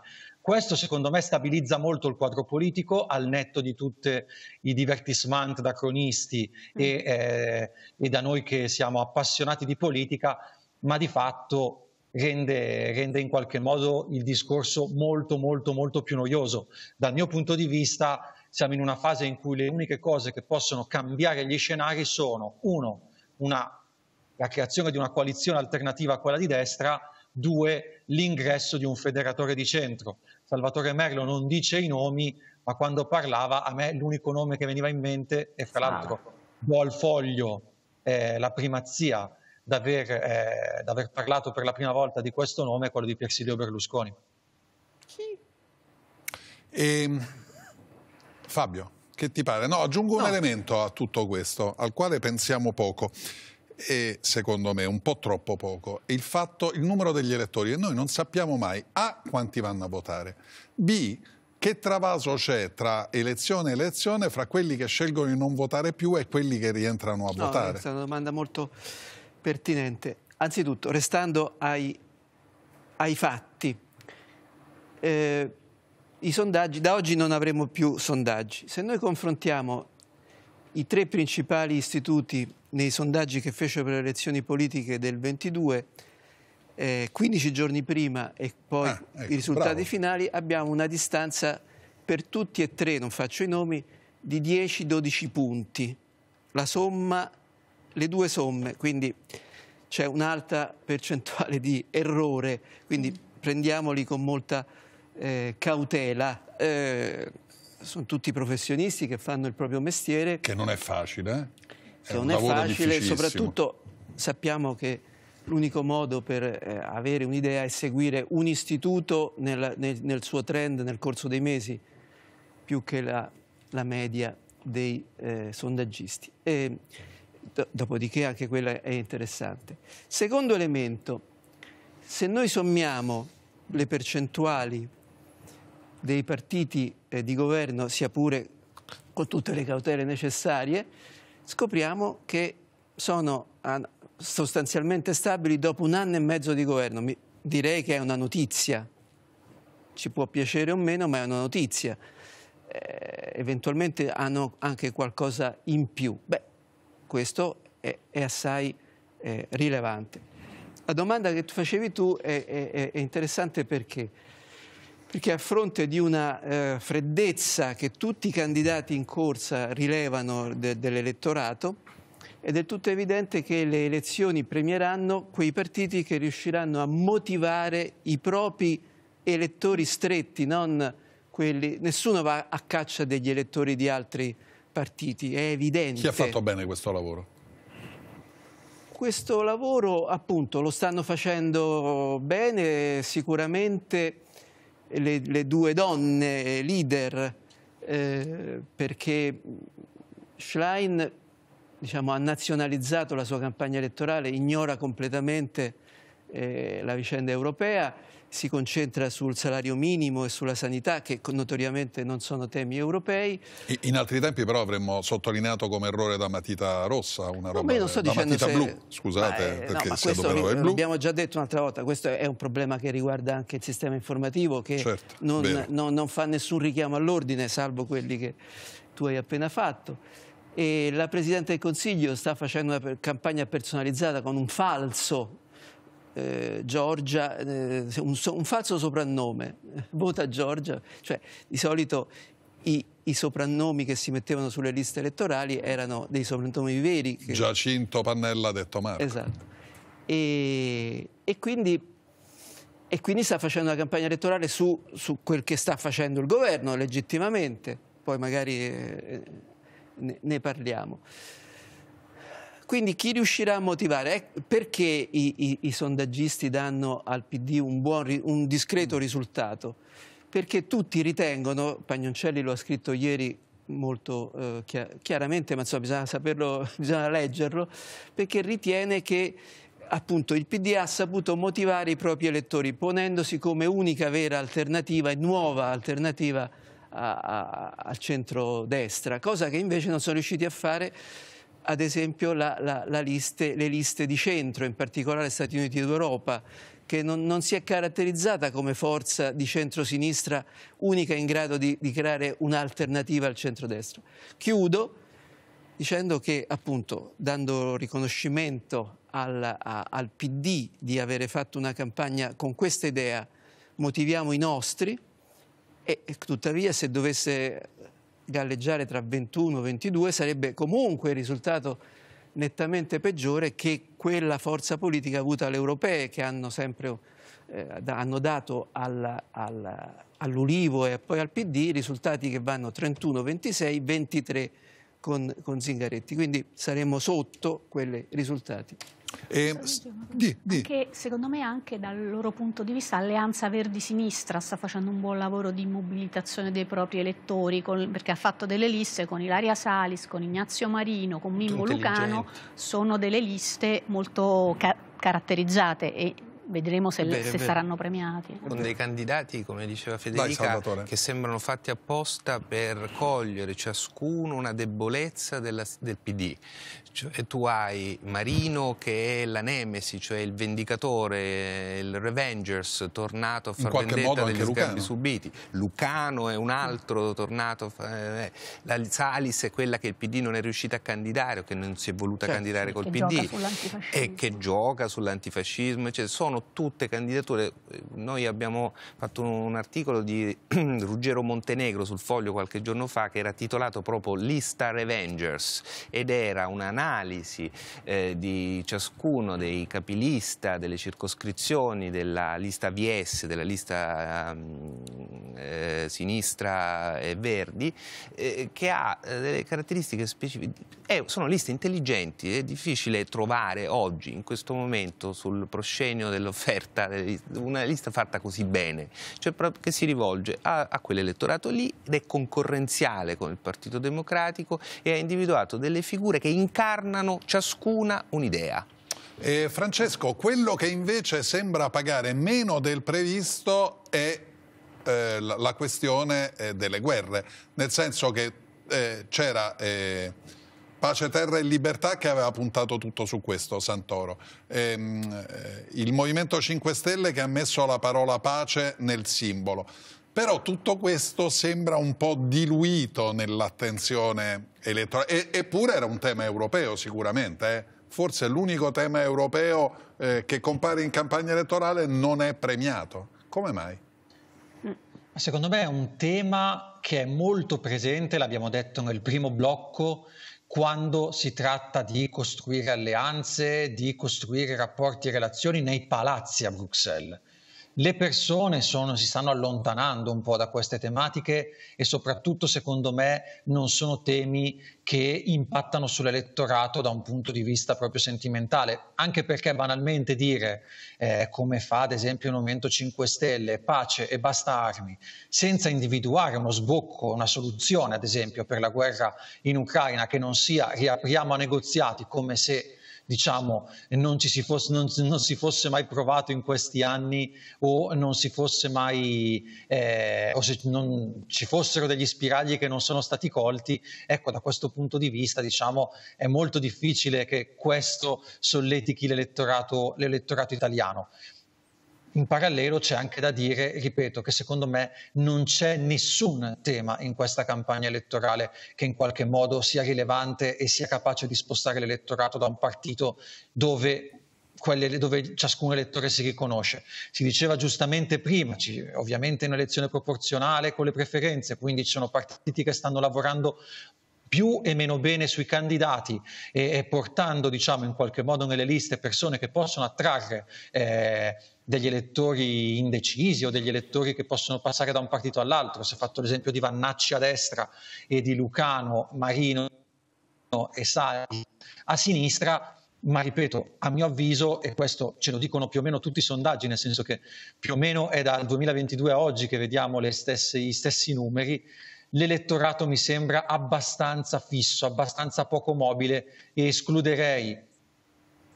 questo secondo me stabilizza molto il quadro politico al netto di tutti i divertissement da cronisti mm. e, eh, e, da noi che siamo appassionati di politica, ma di fatto rende, rende, in qualche modo il discorso molto molto molto più noioso. Dal mio punto di vista siamo in una fase in cui le uniche cose che possono cambiare gli scenari sono uno, una, la creazione di una coalizione alternativa a quella di destra, due, l'ingresso di un federatore di centro. Salvatore Merlo non dice i nomi, ma quando parlava a me l'unico nome che veniva in mente, e fra l'altro do al foglio eh, la primazia d'aver, eh, d'aver parlato per la prima volta di questo nome, è quello di Piersilio Berlusconi. Chi? E... Ehm, Fabio, che ti pare? No, aggiungo no. un elemento a tutto questo, al quale pensiamo poco e secondo me un po' troppo poco. Il, fatto, il numero degli elettori e noi non sappiamo mai A quanti vanno a votare, B che travaso c'è tra elezione e elezione fra quelli che scelgono di non votare più e quelli che rientrano a no, votare? Questa è una domanda molto pertinente. Anzitutto, restando ai, ai fatti, eh, i sondaggi, da oggi non avremo più sondaggi. Se noi confrontiamo i tre principali istituti nei sondaggi che fecero per le elezioni politiche del 22, eh, 15 giorni prima e poi ah, ecco, i risultati bravo. finali, abbiamo una distanza per tutti e tre, non faccio i nomi, di 10-12 punti. La somma, le due somme, quindi c'è un'alta percentuale di errore, quindi mm. prendiamoli con molta eh, cautela. Eh, sono tutti professionisti che fanno il proprio mestiere. Che non è facile, eh? È che non è facile, soprattutto sappiamo che l'unico modo per eh, avere un'idea è seguire un istituto nel, nel, nel, suo trend nel corso dei mesi, più che la, la media dei eh, sondaggisti. E, do, dopodiché anche quella è interessante. Secondo elemento, se noi sommiamo le percentuali dei partiti eh, di governo, sia pure con tutte le cautele necessarie, scopriamo che sono sostanzialmente stabili dopo un anno e mezzo di governo. direi che è una notizia, ci può piacere o meno, ma è una notizia. Eh, eventualmente hanno anche qualcosa in più. Beh, questo è, è assai eh, rilevante. La domanda che facevi tu è, è, è interessante perché perché a fronte di una eh, freddezza che tutti i candidati in corsa rilevano de dell'elettorato, è del tutto evidente che le elezioni premieranno quei partiti che riusciranno a motivare i propri elettori stretti, non quelli... Nessuno va a caccia degli elettori di altri partiti, è evidente. Chi ha fatto bene questo lavoro? questo lavoro appunto lo stanno facendo bene sicuramente le, le due donne eh, leader, eh, perché Schlein diciamo, ha nazionalizzato la sua campagna elettorale, ignora completamente eh, la vicenda europea si concentra sul salario minimo e sulla sanità, che notoriamente non sono temi europei. In altri tempi però avremmo sottolineato come errore da matita rossa, una roba no, non sto da matita se... blu, scusate, ma, eh, perché no, si adoperò il blu. Abbiamo già detto un'altra volta, questo è un problema che riguarda anche il sistema informativo, che certo, non, non, non fa nessun richiamo all'ordine, salvo quelli che tu hai appena fatto. E la Presidente del Consiglio sta facendo una campagna personalizzata con un falso eh, Giorgia, eh, un, un, falso soprannome, vota Giorgia, cioè di solito i, i, soprannomi che si mettevano sulle liste elettorali erano dei soprannomi veri. Che... Giacinto Pannella ha detto Marco. Esatto. E, e, quindi, e, quindi, sta facendo una campagna elettorale su, su, quel che sta facendo il governo legittimamente, poi magari eh, ne, ne parliamo. Quindi chi riuscirà a motivare? Ecco, perché i, i, i sondaggisti danno al PD un, buon, un discreto mm. risultato? Perché tutti ritengono, Pagnoncelli lo ha scritto ieri molto eh, chiar chiaramente, ma insomma, bisogna saperlo, bisogna leggerlo, perché ritiene che appunto il PD ha saputo motivare i propri elettori ponendosi come unica vera alternativa e nuova alternativa al centro-destra, cosa che invece non sono riusciti a fare ad esempio la, la, la liste, le liste di centro, in particolare Stati Uniti d'Europa, che non, non, si è caratterizzata come forza di centrosinistra unica in grado di, di creare un'alternativa al centrodestra. Chiudo dicendo che appunto dando riconoscimento al, a, al PD di avere fatto una campagna con questa idea motiviamo i nostri e tuttavia se dovesse galleggiare tra 21 e 22 sarebbe comunque il risultato nettamente peggiore che quella forza politica avuta alle europee che hanno sempre eh, hanno dato all'Ulivo all e poi al PD risultati che vanno 31, 26, 23 con, con Zingaretti, quindi saremmo sotto quei risultati. Eh, di, di. Che secondo me anche dal loro punto di vista Alleanza Verdi-Sinistra sta facendo un buon lavoro di mobilitazione dei propri elettori con, perché ha fatto delle liste con Ilaria Salis, con Ignazio Marino, con Mimmo Lucano, sono delle liste molto ca caratterizzate e vedremo se, beh, se beh. saranno premiati. Con dei candidati, come diceva Federica, Vai, che sembrano fatti apposta per cogliere ciascuno una debolezza della, del PD. Cioè, tu hai Marino che è la nemesi, cioè il vendicatore, il Revengers, tornato a far vendetta degli scambi subiti. Lucano è un altro tornato. Eh, la Salis è quella che il PD non è riuscita a candidare o che non si è voluta cioè, candidare col PD e che gioca sull'antifascismo. Cioè, sono sono tutte candidature. Noi abbiamo fatto un articolo di Ruggero Montenegro sul foglio qualche giorno fa che era titolato proprio Lista Revengers ed era un'analisi eh, di ciascuno dei capilista delle circoscrizioni della lista VS, della lista ehm, eh, sinistra e Verdi, eh, che ha eh, delle caratteristiche specifiche. sono liste intelligenti, è difficile trovare oggi, in questo momento, sul proscenio del dell'offerta, eh, una lista fatta così bene, cioè che si rivolge a, a quell'elettorato lì ed è concorrenziale con il Partito Democratico e ha individuato delle figure che incarnano ciascuna un'idea. Eh, Francesco, quello che invece sembra pagare meno del previsto è eh, la questione eh, delle guerre, nel senso che eh, c'era eh, Pace, Terra e Libertà che aveva puntato tutto su questo, Santoro. Ehm, eh, il Movimento 5 Stelle che ha messo la parola pace nel simbolo. Però tutto questo sembra un po' diluito nell'attenzione elettorale. eppure era un tema europeo sicuramente, eh? forse l'unico tema europeo eh, che compare in campagna elettorale non è premiato. Come mai? Secondo me è un tema che è molto presente, l'abbiamo detto nel primo blocco, quando si tratta di costruire alleanze, di costruire rapporti e relazioni nei palazzi a Bruxelles le persone sono, si stanno allontanando un po' da queste tematiche e soprattutto secondo me non sono temi che impattano sull'elettorato da un punto di vista proprio sentimentale, anche perché banalmente dire eh, come fa ad esempio il Movimento 5 Stelle, pace e basta armi, senza individuare uno sbocco, una soluzione ad esempio per la guerra in Ucraina che non sia riapriamo a negoziati come se diciamo, non, si fosse, non, non, si fosse mai provato in questi anni o non si fosse mai, eh, o se non ci fossero degli spiragli che non sono stati colti, ecco, da questo punto di vista, diciamo, è molto difficile che questo solletichi l'elettorato, l'elettorato italiano. In parallelo c'è anche da dire, ripeto, che secondo me non c'è nessun tema in questa campagna elettorale che in qualche modo sia rilevante e sia capace di spostare l'elettorato da un partito dove dove ciascun elettore si riconosce. Si diceva giustamente prima, ovviamente è elezione proporzionale con le preferenze, quindi ci sono partiti che stanno lavorando più e meno bene sui candidati e, e portando diciamo, in qualche modo nelle liste persone che possono attrarre eh, degli elettori indecisi o degli elettori che possono passare da un partito all'altro. Si è fatto l'esempio di Vannacci a destra e di Lucano, Marino e Sali a sinistra, ma ripeto, a mio avviso, e questo ce lo dicono più o meno tutti i sondaggi, nel senso che più o meno è dal 2022 a oggi che vediamo stesse, gli stessi numeri, l'elettorato mi sembra abbastanza fisso, abbastanza poco mobile e escluderei,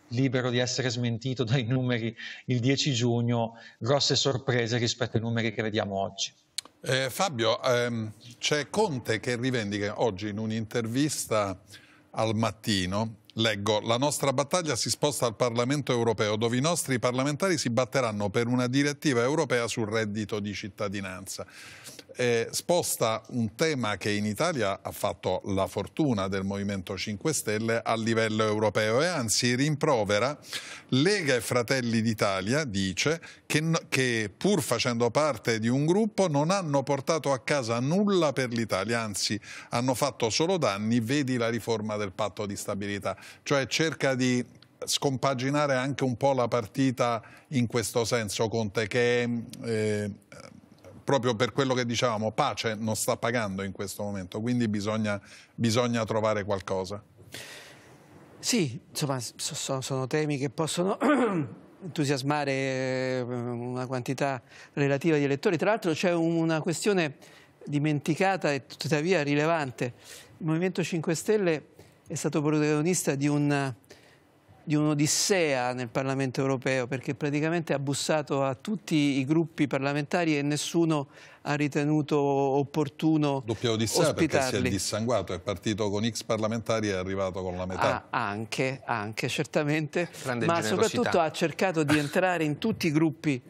libero di essere smentito dai numeri il 10 giugno, grosse sorprese rispetto ai numeri che vediamo oggi. Eh, Fabio, ehm, c'è Conte che rivendica oggi in un'intervista al mattino Leggo, la nostra battaglia si sposta al Parlamento europeo, dove i nostri parlamentari si batteranno per una direttiva europea sul reddito di cittadinanza eh, sposta un tema che in Italia ha fatto la fortuna del Movimento 5 Stelle a livello europeo e anzi rimprovera Lega e Fratelli d'Italia, dice, che, che pur facendo parte di un gruppo non hanno portato a casa nulla per l'Italia, anzi hanno fatto solo danni, vedi la riforma del patto di stabilità, cioè cerca di scompaginare anche un po' la partita in questo senso Conte che eh, proprio per quello che dicevamo, pace non sta pagando in questo momento, quindi bisogna, bisogna trovare qualcosa. Sì, insomma, sono, sono temi che possono entusiasmare eh, una quantità relativa di elettori. Tra l'altro c'è una questione dimenticata e tuttavia rilevante. Il Movimento 5 Stelle è stato protagonista di un di un'odissea nel Parlamento europeo perché praticamente ha bussato a tutti i gruppi parlamentari e nessuno ha ritenuto opportuno Doppia odissea ospitarli. perché si è dissanguato, è partito con X parlamentari e è arrivato con la metà. Ah, anche, anche, certamente, Grande ma soprattutto ha cercato di entrare in tutti i gruppi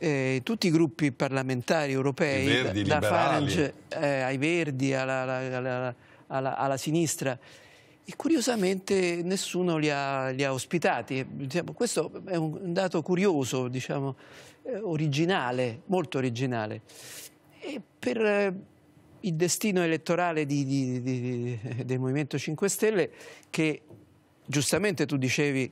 eh, tutti i gruppi parlamentari europei, verdi, da, da Farange eh, ai Verdi, alla, alla, alla, alla sinistra, e curiosamente nessuno li ha, li ha ospitati. Diciamo, questo è un dato curioso, diciamo, eh, originale, molto originale. E per eh, il destino elettorale di, di, di, del Movimento 5 Stelle, che giustamente tu dicevi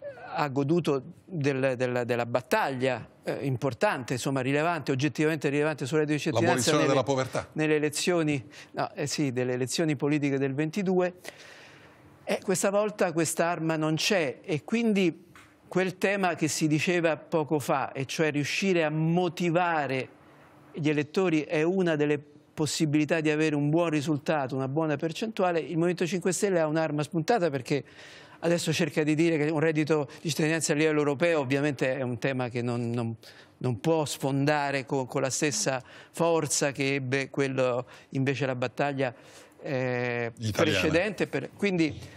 eh, ha goduto del, del, della battaglia eh, importante, insomma rilevante, oggettivamente rilevante sulle due cittadinanze nelle, della povertà. nelle elezioni, no, eh sì, delle elezioni politiche del 22 eh, questa volta quest'arma non c'è e quindi quel tema che si diceva poco fa, e cioè riuscire a motivare gli elettori è una delle possibilità di avere un buon risultato, una buona percentuale, il Movimento 5 Stelle ha un'arma spuntata perché adesso cerca di dire che un reddito di cittadinanza a livello europeo ovviamente è un tema che non, non, non può sfondare con, con, la stessa forza che ebbe quello invece la battaglia eh, precedente. Per, quindi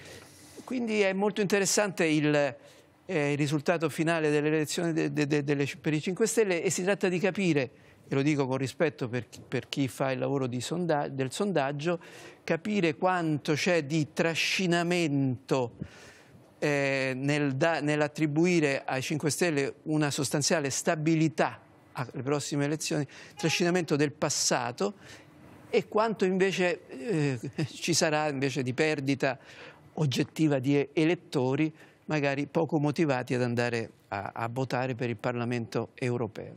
quindi è molto interessante il, eh, il risultato finale delle elezioni de, de, de, per i 5 Stelle e si tratta di capire, e lo dico con rispetto per, per chi fa il lavoro sonda del sondaggio, capire quanto c'è di trascinamento eh, nel nell'attribuire ai 5 Stelle una sostanziale stabilità alle prossime elezioni, trascinamento del passato e quanto invece eh, ci sarà invece di perdita oggettiva di elettori magari poco motivati ad andare a, a votare per il Parlamento europeo.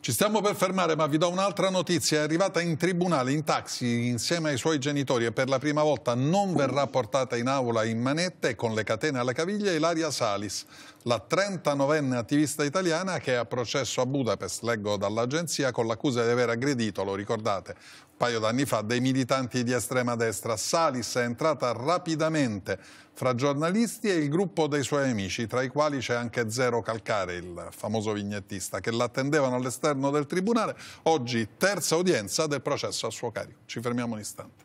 Ci stiamo per fermare, ma vi do un'altra notizia. È arrivata in tribunale in taxi insieme ai suoi genitori e per la prima volta non verrà portata in aula in manette e con le catene alla caviglia Ilaria Salis, la 39enne attivista italiana che è a processo a Budapest, leggo dall'agenzia, con l'accusa di aver aggredito, lo ricordate, paio d'anni fa dei militanti di estrema destra. Salis è entrata rapidamente fra giornalisti e il gruppo dei suoi amici, tra i quali c'è anche Zero Calcare, il famoso vignettista, che l'attendevano all'esterno del tribunale. Oggi terza udienza del processo a suo carico. Ci fermiamo un istante.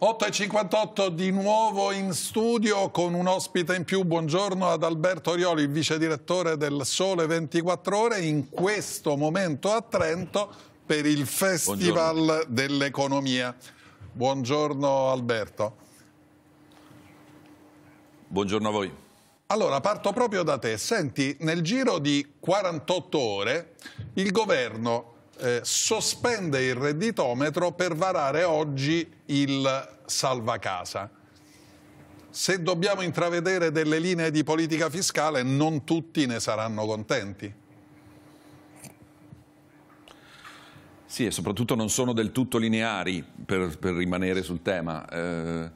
8.58 di nuovo in studio con un ospite in più. Buongiorno ad Alberto Orioli, il vice direttore del Sole 24 Ore, in questo momento a Trento per il Festival dell'Economia. Buongiorno Alberto. Buongiorno a voi. Allora, parto proprio da te. Senti, nel giro di 48 ore il governo eh, sospende il redditometro per varare oggi il salvacasa. Se dobbiamo intravedere delle linee di politica fiscale, non tutti ne saranno contenti. Sì, e soprattutto non sono del tutto lineari, per, per rimanere sul tema. Eh,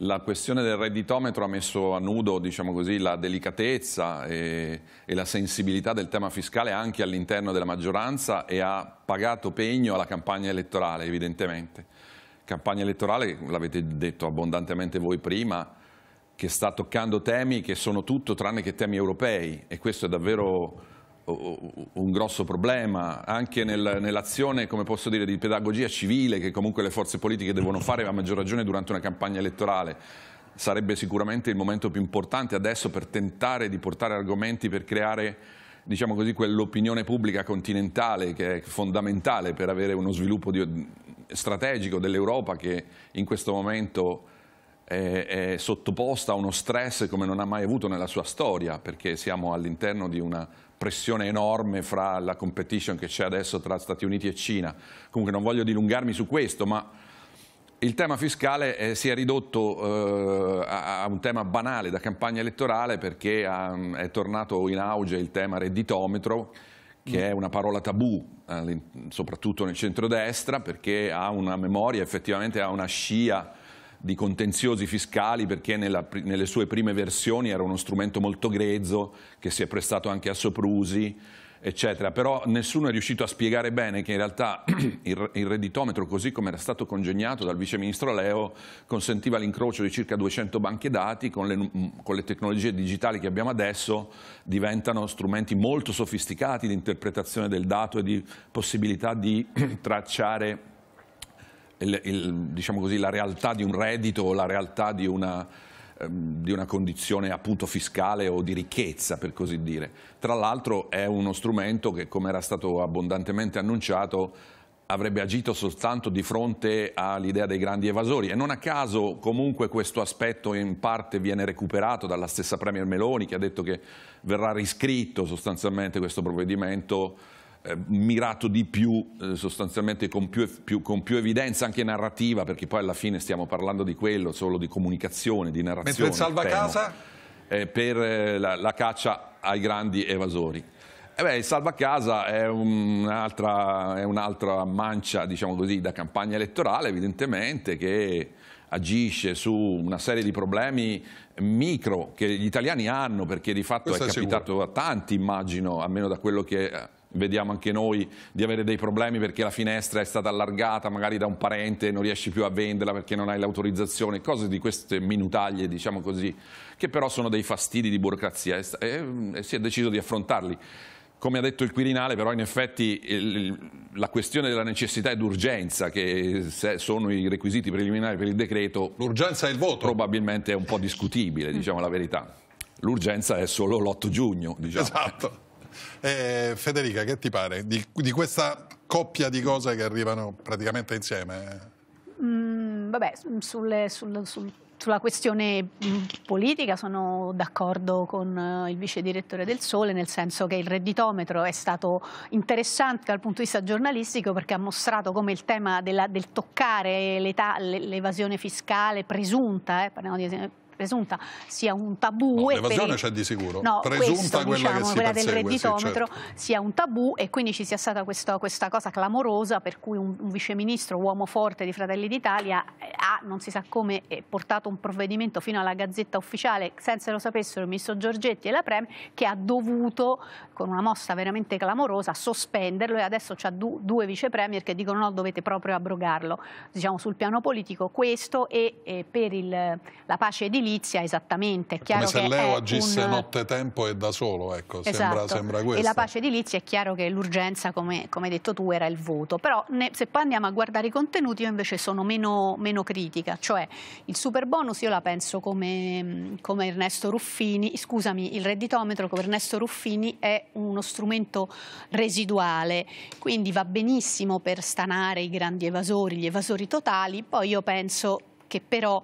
la questione del redditometro ha messo a nudo diciamo così, la delicatezza e, e, la sensibilità del tema fiscale anche all'interno della maggioranza e ha pagato pegno alla campagna elettorale evidentemente. Campagna elettorale, l'avete detto abbondantemente voi prima, che sta toccando temi che sono tutto tranne che temi europei e questo è davvero un grosso problema anche nel, nell'azione, come posso dire, di pedagogia civile che comunque le forze politiche devono fare, a maggior ragione durante una campagna elettorale. Sarebbe sicuramente il momento più importante adesso per tentare di portare argomenti per creare diciamo così, quell'opinione pubblica continentale che è fondamentale per avere uno sviluppo di, strategico dell'Europa che in questo momento è, è sottoposta a uno stress come non ha mai avuto nella sua storia, perché siamo all'interno di una pressione enorme fra la competition che c'è adesso tra Stati Uniti e Cina. Comunque non voglio dilungarmi su questo, ma il tema fiscale eh, si è ridotto eh, a, a, un tema banale da campagna elettorale perché ha, ehm, è tornato in auge il tema redditometro, che mm. è una parola tabù, eh, soprattutto nel centrodestra, perché ha una memoria, effettivamente ha una scia di contenziosi fiscali perché nella, nelle sue prime versioni era uno strumento molto grezzo che si è prestato anche a soprusi eccetera, però nessuno è riuscito a spiegare bene che in realtà il redditometro così come era stato congegnato dal viceministro Leo consentiva l'incrocio di circa 200 banche dati con le, con le, tecnologie digitali che abbiamo adesso diventano strumenti molto sofisticati di interpretazione del dato e di possibilità di tracciare il, il, diciamo così, la realtà di un reddito o la realtà di una, ehm, di una, condizione appunto fiscale o di ricchezza, per così dire. Tra l'altro è uno strumento che, come era stato abbondantemente annunciato, avrebbe agito soltanto di fronte all'idea dei grandi evasori e non a caso comunque questo aspetto in parte viene recuperato dalla stessa Premier Meloni che ha detto che verrà riscritto sostanzialmente questo provvedimento eh, mirato di più eh, sostanzialmente con più, più, con più, evidenza anche narrativa, perché poi alla fine stiamo parlando di quello, solo di comunicazione, di narrazione. Mentre salva temo, casa? Eh, per eh, la, la caccia ai grandi evasori. Eh beh, il casa è un'altra, un mancia, diciamo così, da campagna elettorale, evidentemente, che agisce su una serie di problemi micro che gli italiani hanno, perché di fatto Questo è, è capitato a tanti, immagino, almeno da quello che eh, vediamo anche noi di avere dei problemi perché la finestra è stata allargata magari da un parente e non riesci più a venderla perché non hai l'autorizzazione, cose di queste minutaglie, diciamo così, che però sono dei fastidi di burocrazia e, e si è deciso di affrontarli. Come ha detto il Quirinale, però in effetti il, la questione della necessità ed urgenza, che sono i requisiti preliminari per il decreto, l'urgenza è il voto. Probabilmente è un po' discutibile, diciamo la verità. L'urgenza è solo l'8 giugno. Diciamo. Esatto. Eh, Federica, che ti pare di, di, questa coppia di cose che arrivano praticamente insieme? Mm, vabbè, sulle, sul, sul sulla questione mm, politica sono d'accordo con eh, il vice direttore del Sole, nel senso che il redditometro è stato interessante dal punto di vista giornalistico perché ha mostrato come il tema della, del toccare l'evasione fiscale presunta, eh, parliamo di presunta sia un tabù. No, l'evasione c'è il... di sicuro. No, presunta questo, quella diciamo, che si quella del redditometro sì, certo. sia un tabù e quindi ci sia stata questo, questa cosa clamorosa per cui un, un viceministro, uomo forte di Fratelli d'Italia, eh, ha, non si sa come, eh, portato un provvedimento fino alla Gazzetta Ufficiale, senza lo sapessero il ministro Giorgetti e la Prem, che ha dovuto con una mossa veramente clamorosa, sospenderlo e adesso c'ha du due vicepremier che dicono no, dovete proprio abrogarlo. Diciamo sul piano politico questo e, e per il, la pace edilizia esattamente. È chiaro Come se Leo agisse un... nottetempo e da solo, ecco, esatto. sembra, sembra questo. E la pace edilizia è chiaro che l'urgenza, come, come, hai detto tu, era il voto. Però ne, se poi andiamo a guardare i contenuti io invece sono meno, meno critica, cioè il super bonus io la penso come, come Ernesto Ruffini, scusami, il redditometro come Ernesto Ruffini è uno strumento residuale, quindi va benissimo per stanare i grandi evasori, gli evasori totali, poi io penso che però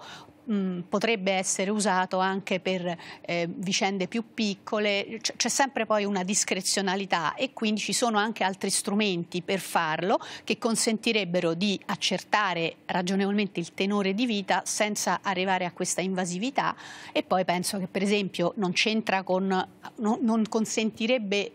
Mm, potrebbe essere usato anche per eh, vicende più piccole, c'è sempre poi una discrezionalità e quindi ci sono anche altri strumenti per farlo che consentirebbero di accertare ragionevolmente il tenore di vita senza arrivare a questa invasività e poi penso che per esempio non c'entra con, non, non consentirebbe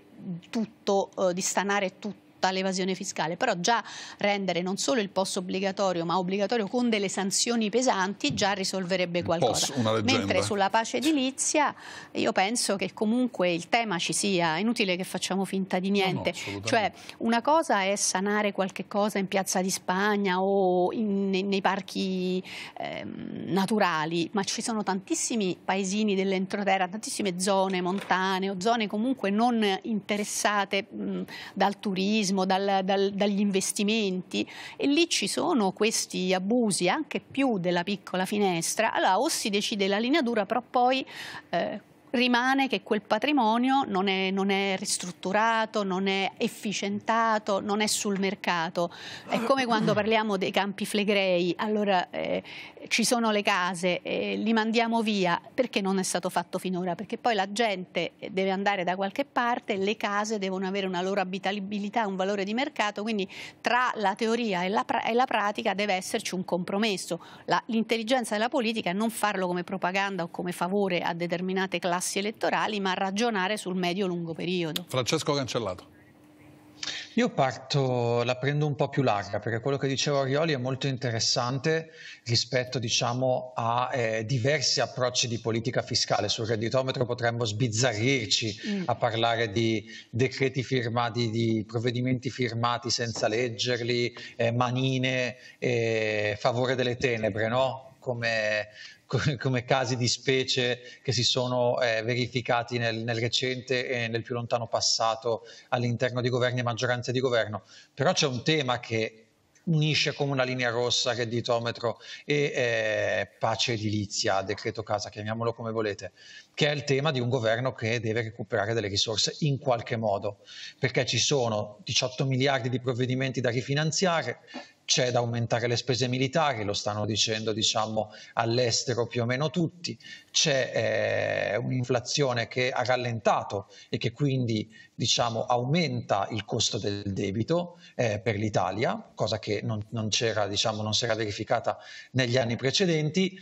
tutto, eh, di stanare tutto l'evasione fiscale, però già rendere non solo il posto obbligatorio ma obbligatorio con delle sanzioni pesanti già risolverebbe qualcosa. POS, Mentre sulla pace edilizia io penso che comunque il tema ci sia, è inutile che facciamo finta di niente, no, no, cioè una cosa è sanare qualche cosa in Piazza di Spagna o in, nei parchi eh, naturali, ma ci sono tantissimi paesini dell'entroterra, tantissime zone montane o zone comunque non interessate mh, dal turismo, turismo, diciamo, dal, dal, dagli investimenti e lì ci sono questi abusi anche più della piccola finestra, allora o si decide la linea dura però poi eh, rimane che quel patrimonio non è, non è, ristrutturato, non è efficientato, non è sul mercato. È come quando parliamo dei campi flegrei, allora eh, ci sono le case, eh, li mandiamo via, perché non è stato fatto finora? Perché poi la gente deve andare da qualche parte, le case devono avere una loro abitabilità, un valore di mercato, quindi tra la teoria e la, e la pratica deve esserci un compromesso. L'intelligenza della politica è non farlo come propaganda o come favore a determinate classi tassi elettorali, ma ragionare sul medio-lungo periodo. Francesco Cancellato. Io parto, la prendo un po' più larga perché quello che diceva Orioli è molto interessante rispetto diciamo, a eh, diversi approcci di politica fiscale. Sul redditometro potremmo sbizzarrirci mm. a parlare di decreti firmati, di provvedimenti firmati senza leggerli, eh, manine, eh, favore delle tenebre, no? come come casi di specie che si sono eh, verificati nel, nel, recente e nel più lontano passato all'interno di governi e maggioranze di governo. Però c'è un tema che unisce come una linea rossa redditometro e eh, pace edilizia, decreto casa, chiamiamolo come volete, che è il tema di un governo che deve recuperare delle risorse in qualche modo, perché ci sono 18 miliardi di provvedimenti da rifinanziare, c'è da aumentare le spese militari, lo stanno dicendo diciamo, all'estero più o meno tutti, c'è eh, un'inflazione che ha rallentato e che quindi diciamo, aumenta il costo del debito eh, per l'Italia, cosa che non, non, diciamo, non si era verificata negli anni precedenti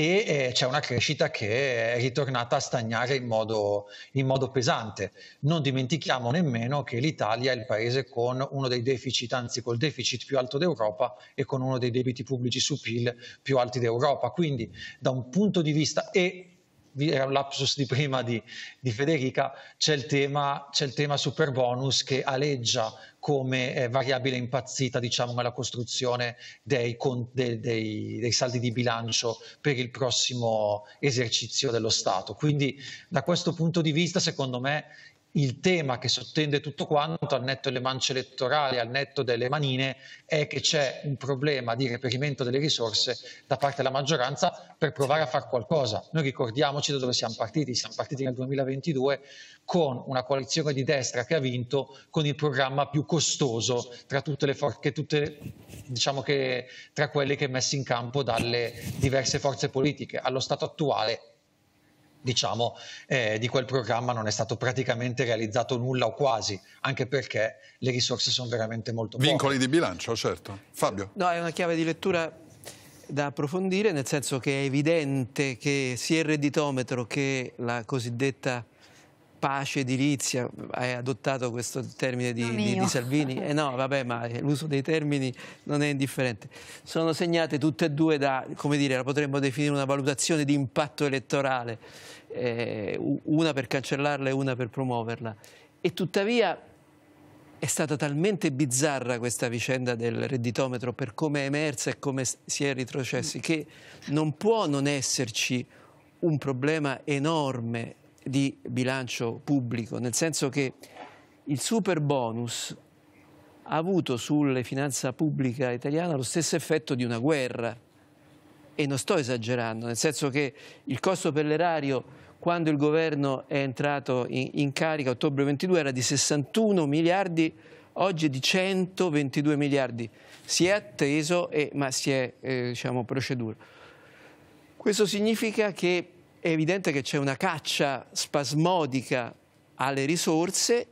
e eh, c'è una crescita che è ritornata a stagnare in modo, in modo, pesante. Non dimentichiamo nemmeno che l'Italia è il paese con uno dei deficit, anzi col deficit più alto d'Europa e con uno dei debiti pubblici su PIL più alti d'Europa. Quindi da un punto di vista e era un lapsus di prima di, di Federica, c'è il, tema, c'è il, tema, super bonus che aleggia come eh, variabile impazzita diciamo, nella costruzione dei, con, dei, dei, dei, saldi di bilancio per il prossimo esercizio dello Stato. Quindi da questo punto di vista, secondo me, il tema che sottende tutto quanto, al netto delle mance elettorali, al netto delle manine, è che c'è un problema di reperimento delle risorse da parte della maggioranza per provare a fare qualcosa. Noi ricordiamoci da dove siamo partiti, siamo partiti nel 2022 con una coalizione di destra che ha vinto con il programma più costoso tra tutte le forze, diciamo che tra quelli che messi in campo dalle diverse forze politiche. Allo stato attuale diciamo, eh, di quel programma non è stato praticamente realizzato nulla o quasi, anche perché le risorse sono veramente molto poche. Vincoli di bilancio, certo. Fabio? No, è una chiave di lettura da approfondire, nel senso che è evidente che sia il redditometro che la cosiddetta pace edilizia, hai adottato questo termine di, di, di Salvini, eh no vabbè ma l'uso dei termini non è indifferente, sono segnate tutte e due da, come dire, la potremmo definire una valutazione di impatto elettorale eh, una per cancellarla e una per promuoverla. E tuttavia è stata talmente bizzarra questa vicenda del redditometro per come è emersa e come si è ritrocessi che non può non esserci un problema enorme di bilancio pubblico, nel senso che il super bonus ha avuto sulle finanze pubbliche italiane lo stesso effetto di una guerra e non sto esagerando, nel senso che il costo per l'erario quando il governo è entrato in, in carica a ottobre 22 era di 61 miliardi oggi è di 122 miliardi. Si è atteso, e, ma si è eh, diciamo, proceduto. Questo significa che è evidente che c'è una caccia spasmodica alle risorse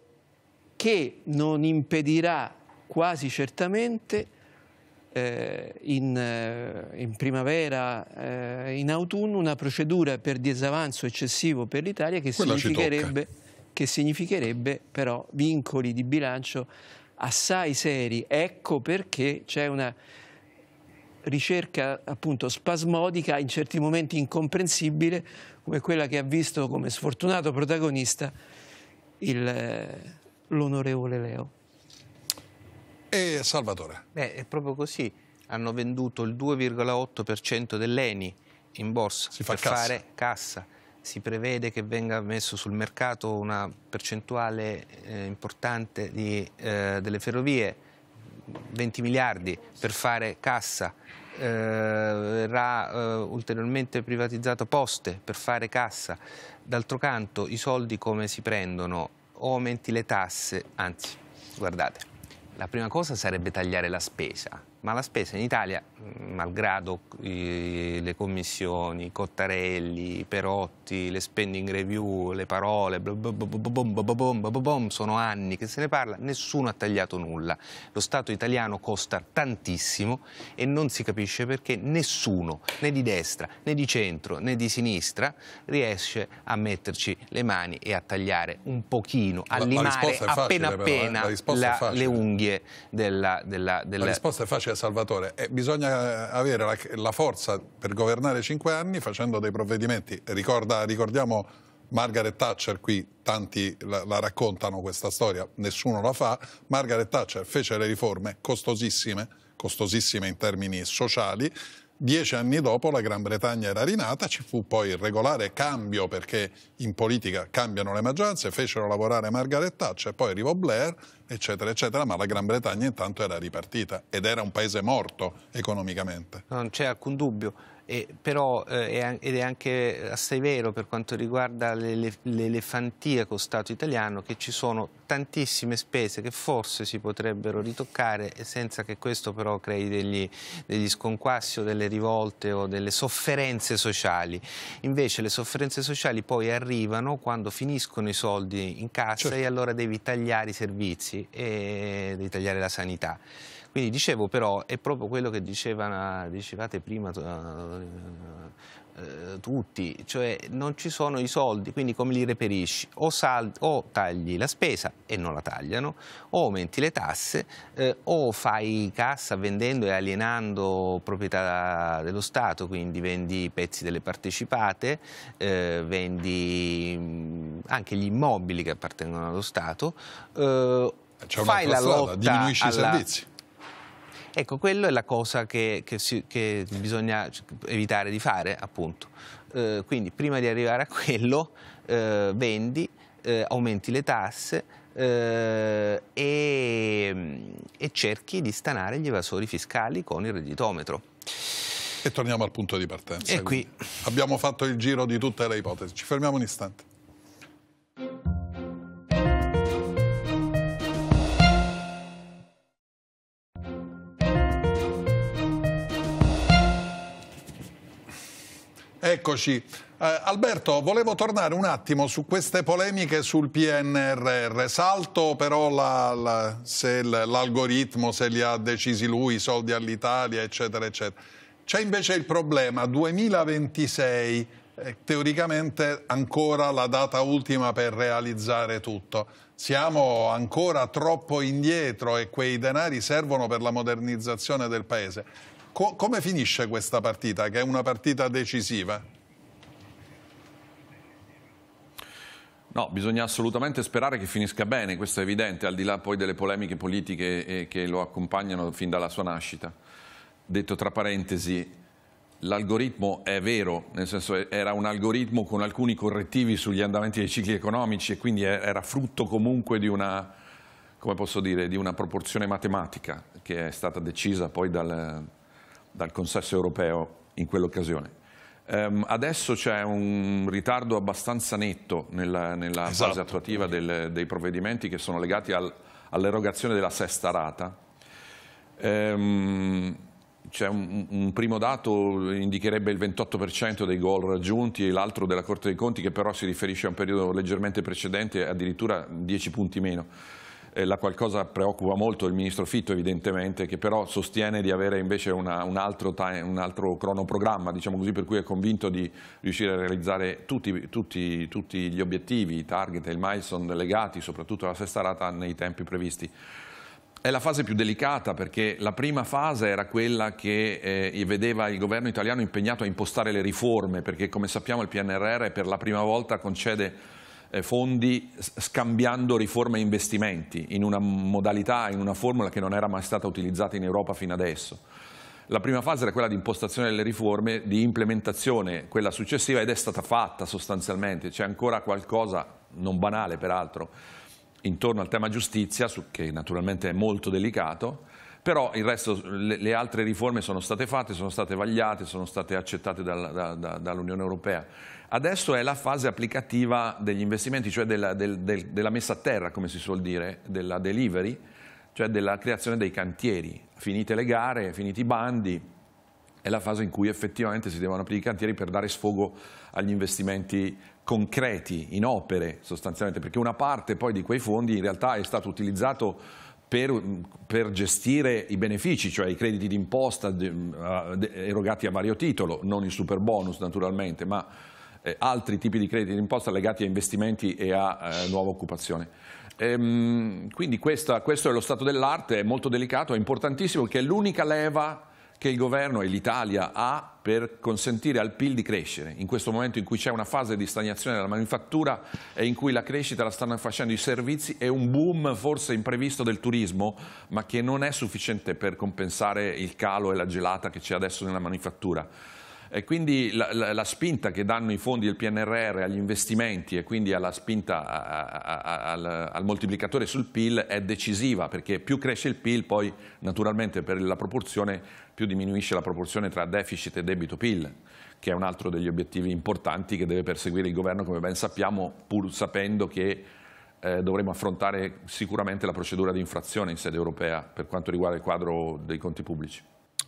che non impedirà quasi certamente eh, in, eh, in, primavera, eh, in autunno, una procedura per disavanzo eccessivo per l'Italia che che significherebbe però vincoli di bilancio assai seri. Ecco perché c'è una ricerca appunto spasmodica, in certi momenti incomprensibile, come quella che ha visto come sfortunato protagonista eh, l'onorevole Leo e Salvatore. Beh, è proprio così. Hanno venduto il 2,8% dell'ENI in borsa si fa per cassa. fare cassa. Si prevede che venga messo sul mercato una percentuale eh, importante di, eh, delle ferrovie, 20 miliardi per fare cassa. Eh, verrà eh, ulteriormente privatizzato poste per fare cassa. D'altro canto i soldi come si prendono? O aumenti le tasse, anzi, guardate, la prima cosa sarebbe tagliare la spesa, ma la spesa in Italia, mm, malgrado le commissioni, i Cottarelli, i Perotti, le spending review, le parole, sono anni che se ne parla, nessuno ha tagliato nulla. Lo Stato italiano costa tantissimo e non si capisce perché nessuno, né di destra, né di centro, né di sinistra, riesce a metterci le mani e a tagliare un pochino, a limare appena eh, appena le unghie della, della, della... La risposta è facile dice Salvatore, eh, bisogna eh, avere la, la, forza per governare cinque anni facendo dei provvedimenti. Ricorda, ricordiamo Margaret Thatcher, qui tanti la, la raccontano questa storia, nessuno la fa. Margaret Thatcher fece le riforme costosissime, costosissime in termini sociali, Dieci anni dopo la Gran Bretagna era rinata, ci fu poi il regolare cambio perché in politica cambiano le maggioranze, fecero lavorare Margaret Thatcher, poi arrivò Blair, eccetera, eccetera, ma la Gran Bretagna intanto era ripartita ed era un paese morto economicamente. Non c'è alcun dubbio. E, però, eh, ed è anche assai vero per quanto riguarda l'elefantiaco Stato italiano che ci sono tantissime spese che forse si potrebbero ritoccare senza che questo però crei degli, degli sconquassi o delle rivolte o delle sofferenze sociali. Invece le sofferenze sociali poi arrivano quando finiscono i soldi in cassa certo. e allora devi tagliare i servizi e devi tagliare la sanità. Quindi dicevo però, è proprio quello che dicevano, dicevate prima eh, eh, tutti, cioè non ci sono i soldi, quindi come li reperisci? O, saldi, o tagli la spesa e non la tagliano, o aumenti le tasse, eh, o fai cassa vendendo e alienando proprietà dello Stato, quindi vendi pezzi delle partecipate, eh, vendi mm, anche gli immobili che appartengono allo Stato, eh, fai la lotta alla, servizi Ecco, quella è la cosa che, che, si, che bisogna evitare di fare, appunto. Eh, quindi prima di arrivare a quello, eh, vendi, eh, aumenti le tasse, eh, e, e, cerchi di stanare gli evasori fiscali con il redditometro. E torniamo al punto di partenza. E qui. Abbiamo fatto il giro di tutte le ipotesi. Ci fermiamo un istante. Eccoci. Eh, Alberto, volevo tornare un attimo su queste polemiche sul PNRR. Salto però l'algoritmo, la, se, se li ha decisi lui, i soldi all'Italia, eccetera, eccetera. C'è invece il problema, 2026, è eh, teoricamente ancora la data ultima per realizzare tutto. Siamo ancora troppo indietro e quei denari servono per la modernizzazione del Paese. Co come finisce questa partita, che è una partita decisiva? No, bisogna assolutamente sperare che finisca bene, questo è evidente, al di là poi delle polemiche politiche eh, che lo accompagnano fin dalla sua nascita. Detto tra parentesi, l'algoritmo è vero, nel senso eh, era un algoritmo con alcuni correttivi sugli andamenti dei cicli economici e quindi eh, era frutto comunque di una, come posso dire, di una proporzione matematica che è stata decisa poi dal, dal consesso europeo in quell'occasione. Um, adesso c'è un ritardo abbastanza netto nella, nella esatto. fase attuativa del, dei provvedimenti che sono legati al, all'erogazione della sesta rata. Um, c'è un, un, primo dato indicherebbe il 28% dei gol raggiunti e l'altro della Corte dei Conti che però si riferisce a un periodo leggermente precedente addirittura 10 punti meno eh, la qualcosa preoccupa molto il ministro Fitto evidentemente, che però sostiene di avere invece una, un, altro time, un, altro cronoprogramma, diciamo così, per cui è convinto di riuscire a realizzare tutti, tutti, tutti gli obiettivi, i target e il milestone legati soprattutto alla sesta rata nei tempi previsti. È la fase più delicata perché la prima fase era quella che eh, vedeva il governo italiano impegnato a impostare le riforme perché come sappiamo il PNRR per la prima volta concede eh, fondi scambiando riforme e investimenti in una modalità, in una formula che non era mai stata utilizzata in Europa fino adesso. La prima fase era quella di impostazione delle riforme, di implementazione, quella successiva, ed è stata fatta sostanzialmente. C'è ancora qualcosa, non banale peraltro, intorno al tema giustizia, che naturalmente è molto delicato, però il resto, le, altre riforme sono state fatte, sono state vagliate, sono state accettate dall'Unione Europea. Adesso è la fase applicativa degli investimenti, cioè della, del, del, della messa a terra, come si suol dire, della delivery, cioè della creazione dei cantieri. Finite le gare, finiti i bandi, è la fase in cui effettivamente si devono aprire i cantieri per dare sfogo agli investimenti concreti, in opere sostanzialmente, perché una parte poi di quei fondi in realtà è stato utilizzato per, per gestire i benefici, cioè i crediti d'imposta erogati a vario titolo, non il super bonus naturalmente, ma eh, altri tipi di crediti d'imposta legati a investimenti e a eh, nuova occupazione. Ehm, quindi questa, questo è lo stato dell'arte, è molto delicato, è importantissimo perché è l'unica leva che il governo e l'Italia ha per consentire al PIL di crescere, in questo momento in cui c'è una fase di stagnazione della manifattura e in cui la crescita la stanno facendo i servizi e un boom forse imprevisto del turismo, ma che non è sufficiente per compensare il calo e la gelata che c'è adesso nella manifattura. E quindi la, la, la, spinta che danno i fondi del PNRR agli investimenti e quindi alla spinta a, a, a, al, al, moltiplicatore sul PIL è decisiva perché più cresce il PIL poi naturalmente per la proporzione più diminuisce la proporzione tra deficit e debito PIL che è un altro degli obiettivi importanti che deve perseguire il governo come ben sappiamo pur sapendo che eh, dovremo affrontare sicuramente la procedura di infrazione in sede europea per quanto riguarda il quadro dei conti pubblici.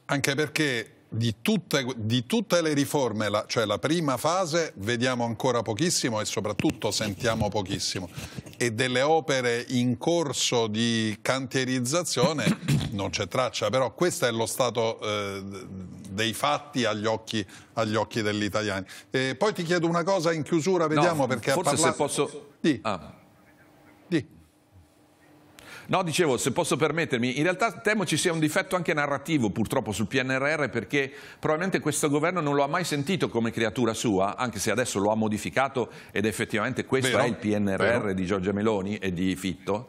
Anche perché di tutte, di tutte, le riforme, la, cioè la prima fase, vediamo ancora pochissimo e soprattutto sentiamo pochissimo. E delle opere in corso di cantierizzazione non c'è traccia, però questo è lo stato eh, dei fatti agli occhi, agli occhi degli italiani. E poi ti chiedo una cosa in chiusura, vediamo no, perché... Forse ha parlato... se posso... Sì. Ah. No, dicevo, se posso permettermi, in realtà temo ci sia un difetto anche narrativo purtroppo sul PNRR perché probabilmente questo governo non lo ha mai sentito come creatura sua, anche se adesso lo ha modificato ed effettivamente questo Vero. è il PNRR Vero. di Giorgia Meloni e di Fitto.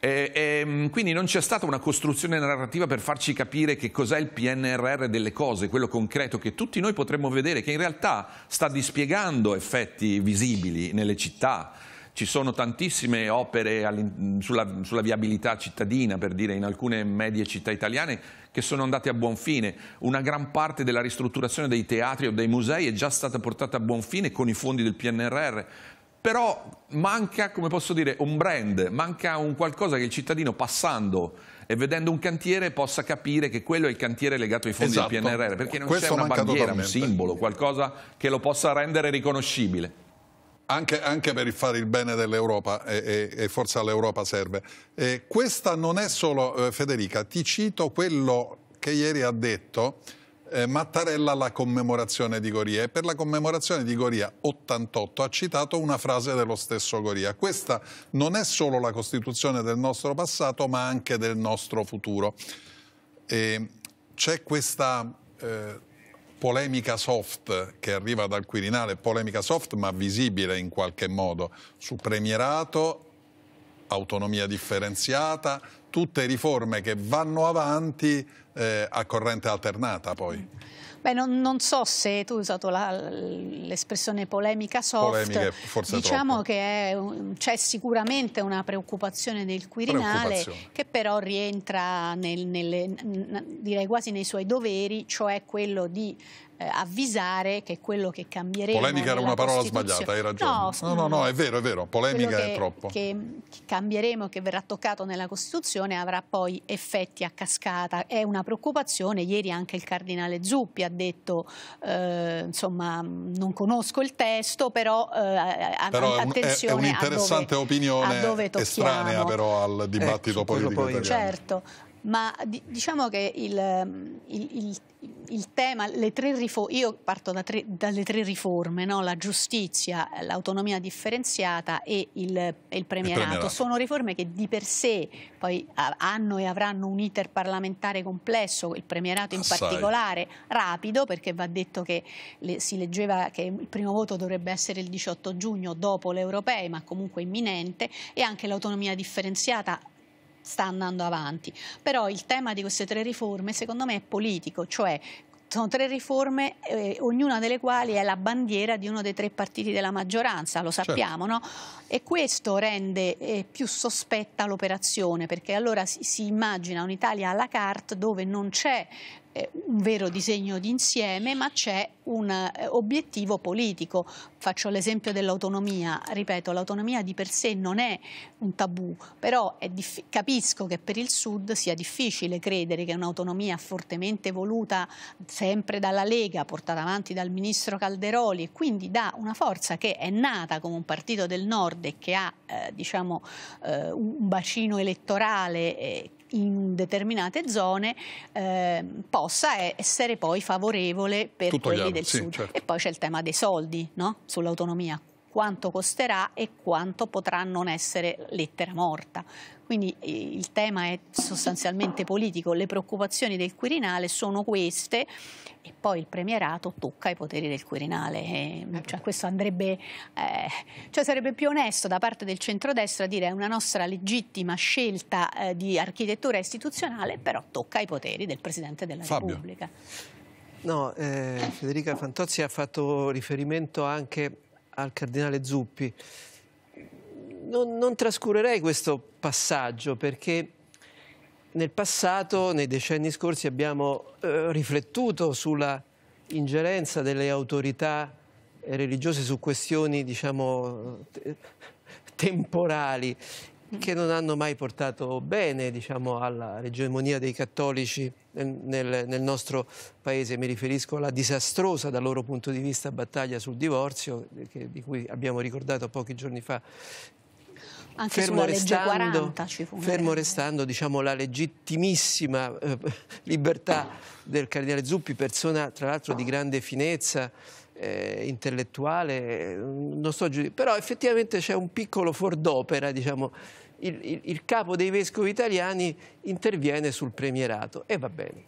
E, e, ehm, quindi non c'è stata una costruzione narrativa per farci capire che cos'è il PNRR delle cose, quello concreto che tutti noi potremmo vedere, che in realtà sta dispiegando effetti visibili nelle città, ci sono tantissime opere sulla, sulla, viabilità cittadina, per dire, in alcune medie città italiane che sono andate a buon fine. Una gran parte della ristrutturazione dei teatri o dei musei è già stata portata a buon fine con i fondi del PNRR. Però manca, come posso dire, un brand, manca un qualcosa che il cittadino passando e vedendo un cantiere possa capire che quello è il cantiere legato ai fondi esatto. del PNRR, perché non Questo c'è una bandiera, totalmente. un simbolo, qualcosa che lo possa rendere riconoscibile. Anche, anche, per fare il bene dell'Europa e, e, e, forse all'Europa serve. E questa non è solo, eh, Federica, ti cito quello che ieri ha detto eh, Mattarella alla commemorazione di Goria e per la commemorazione di Goria 88 ha citato una frase dello stesso Goria. Questa non è solo la costituzione del nostro passato ma anche del nostro futuro. c'è questa... Eh, polemica soft che arriva dal Quirinale, polemica soft ma visibile in qualche modo, su premierato, autonomia differenziata, tutte riforme che vanno avanti eh, a corrente alternata poi. Beh, non, non, so se tu hai usato l'espressione polemica soft, Polemiche, forse diciamo troppo. che c'è sicuramente una preoccupazione del Quirinale preoccupazione. che però rientra nel, nelle, direi quasi nei suoi doveri, cioè quello di eh, avvisare che quello che cambieremo... Polemica era una parola sbagliata, hai ragione. No, no, no, no, è vero, è vero, polemica che, è troppo. Che, che cambieremo, che verrà toccato nella Costituzione avrà poi effetti a cascata. È una preoccupazione, ieri anche il Cardinale Zuppi ha detto, eh, insomma, non conosco il testo, però, eh, però attenzione... È, un'interessante opinione estranea però al dibattito ecco, politico poi, italiano. Certo ma diciamo che il, il, il, il tema, tre riforme, io parto da tre, dalle tre riforme, no? la giustizia, l'autonomia differenziata e il, premierato. premierato. sono riforme che di per sé poi hanno e avranno un iter parlamentare complesso, il premierato in Assai. particolare, rapido, perché va detto che le, si leggeva che il primo voto dovrebbe essere il 18 giugno dopo le europee, ma comunque imminente, e anche l'autonomia differenziata sta andando avanti. Però il tema di queste tre riforme secondo me è politico, cioè sono tre riforme, eh, ognuna delle quali è la bandiera di uno dei tre partiti della maggioranza, lo certo. sappiamo, certo. no? E questo rende eh, più sospetta l'operazione, perché allora si, si immagina un'Italia alla carte dove non c'è un vero disegno d'insieme, ma c'è un eh, obiettivo politico. Faccio l'esempio dell'autonomia, ripeto, l'autonomia di per sé non è un tabù, però capisco che per il Sud sia difficile credere che un'autonomia fortemente voluta sempre dalla Lega, portata avanti dal ministro Calderoli e quindi da una forza che è nata come un partito del Nord e che ha eh, diciamo, eh, un bacino elettorale eh, in determinate zone eh, possa essere poi favorevole per Tutto quelli chiaro, del sì, sud. Certo. E poi c'è il tema dei soldi no? sull'autonomia quanto costerà e quanto potrà non essere lettera morta. Quindi eh, il tema è sostanzialmente politico, le preoccupazioni del Quirinale sono queste e poi il premierato tocca i poteri del Quirinale. E, eh, eh, cioè, questo andrebbe, eh, cioè sarebbe più onesto da parte del centrodestra dire è una nostra legittima scelta eh, di architettura istituzionale, però tocca i poteri del Presidente della Fabio. Repubblica. No, eh, Federica Fantozzi ha fatto riferimento anche al cardinale Zuppi, non, non trascurerei questo passaggio perché nel passato, nei decenni scorsi, abbiamo eh, riflettuto sulla ingerenza delle autorità religiose su questioni, diciamo, te temporali che non hanno mai portato bene, diciamo, alla regemonia dei cattolici nel, nel, nostro paese, mi riferisco alla disastrosa dal loro punto di vista battaglia sul divorzio, che, di cui abbiamo ricordato pochi giorni fa anche fermo restando, fermo restando diciamo, la legittimissima eh, libertà del cardinale Zuppi, persona tra l'altro di grande finezza eh, intellettuale, eh, non sto giudicando, però effettivamente c'è un piccolo fordopera, diciamo, il, il, il, capo dei vescovi italiani interviene sul premierato e va bene.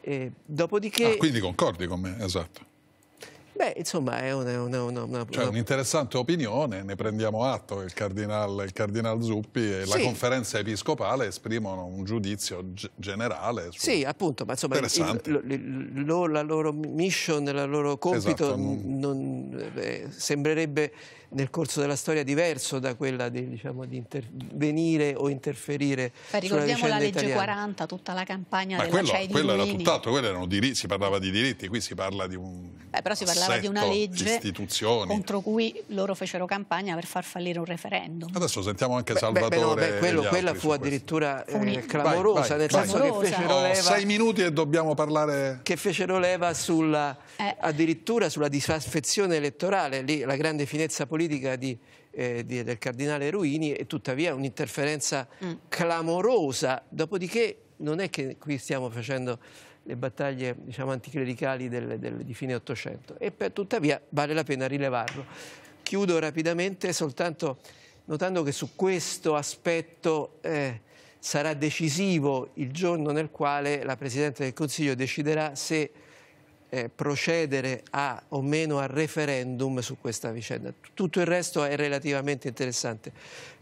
E dopodiché... Ah, quindi concordi con me, esatto. Beh, insomma, è una... Cioè, un'interessante cioè, un opinione, ne prendiamo atto, il Cardinal, il cardinal Zuppi e sì. la conferenza episcopale esprimono un giudizio generale. Su... Sì, appunto, ma insomma, il, il, lo, la loro mission, il loro compito esatto, non... Non, eh, sembrerebbe nel corso della storia diverso da quella di, diciamo, di intervenire o interferire Beh, ricordiamo la legge italiana. 40, tutta la campagna Ma della quello, CEI quello era tutt'altro, quello erano diritti, si parlava di diritti, qui si parla di un Beh, però si parlava di una legge contro cui loro fecero campagna per far fallire un referendum. Adesso sentiamo anche Salvatore. Beh, beh, no, quello, quella fu addirittura eh, clamorosa, vai, vai, nel vai. senso clamorosa. che fecero leva. Sei minuti e dobbiamo parlare. Che fecero leva sulla eh. addirittura sulla disaffezione elettorale, lì la grande finezza politica di, eh, di, del cardinale Ruini e tuttavia un'interferenza mm. clamorosa. Dopodiché non è che qui stiamo facendo le battaglie diciamo, anticlericali del, del, di fine Ottocento, e per, tuttavia vale la pena rilevarlo. Chiudo rapidamente soltanto notando che su questo aspetto eh, sarà decisivo il giorno nel quale la Presidente del Consiglio deciderà se eh, procedere a, o meno al referendum su questa vicenda. Tutto il resto è relativamente interessante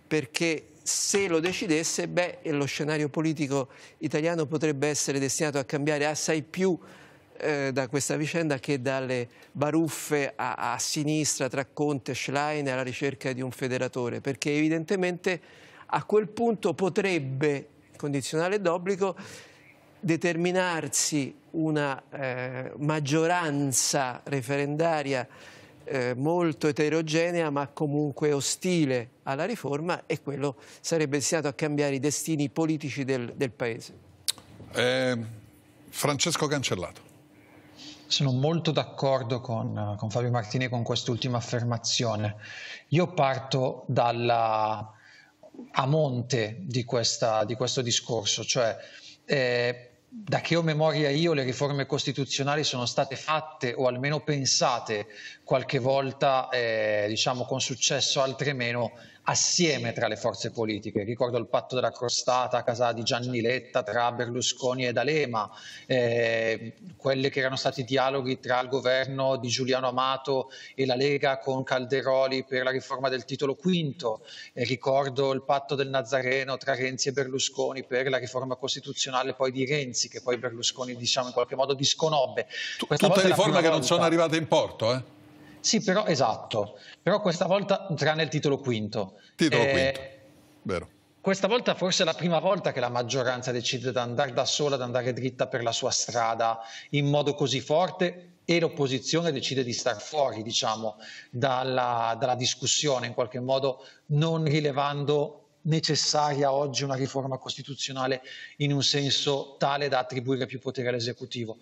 perché se lo decidesse, beh, lo scenario politico italiano potrebbe essere destinato a cambiare assai più eh, da questa vicenda che dalle baruffe a, a sinistra tra Conte e Schlein alla ricerca di un federatore, perché evidentemente a quel punto potrebbe, condizionale d'obbligo, determinarsi una eh, maggioranza referendaria eh, molto eterogenea ma comunque ostile alla riforma e quello sarebbe stato a cambiare i destini politici del, del Paese. Eh, Francesco Cancellato. Sono molto d'accordo con, con, Fabio Martini con quest'ultima affermazione. Io parto dalla, a monte di, questa, di questo discorso, cioè eh, da che ho memoria io le riforme costituzionali sono state fatte o almeno pensate qualche volta, eh, diciamo con successo, altre meno, assieme tra le forze politiche. Ricordo il patto della crostata a casa di Gianni Letta tra Berlusconi e D'Alema, eh, quelli che erano stati dialoghi tra il governo di Giuliano Amato e la Lega con Calderoli per la riforma del titolo V. Eh, ricordo il patto del Nazareno tra Renzi e Berlusconi per la riforma costituzionale poi di Renzi, che poi Berlusconi diciamo in qualche modo disconobbe. Questa Tutte riforme che non sono arrivate in porto, eh? Sì, però esatto, però questa volta tranne il titolo quinto. Titolo eh, quinto, vero. Questa volta forse è la prima volta che la maggioranza decide di andare da sola, di andare dritta per la sua strada in modo così forte e l'opposizione decide di star fuori, diciamo, dalla, dalla discussione, in qualche modo non rilevando necessaria oggi una riforma costituzionale in un senso tale da attribuire più potere all'esecutivo.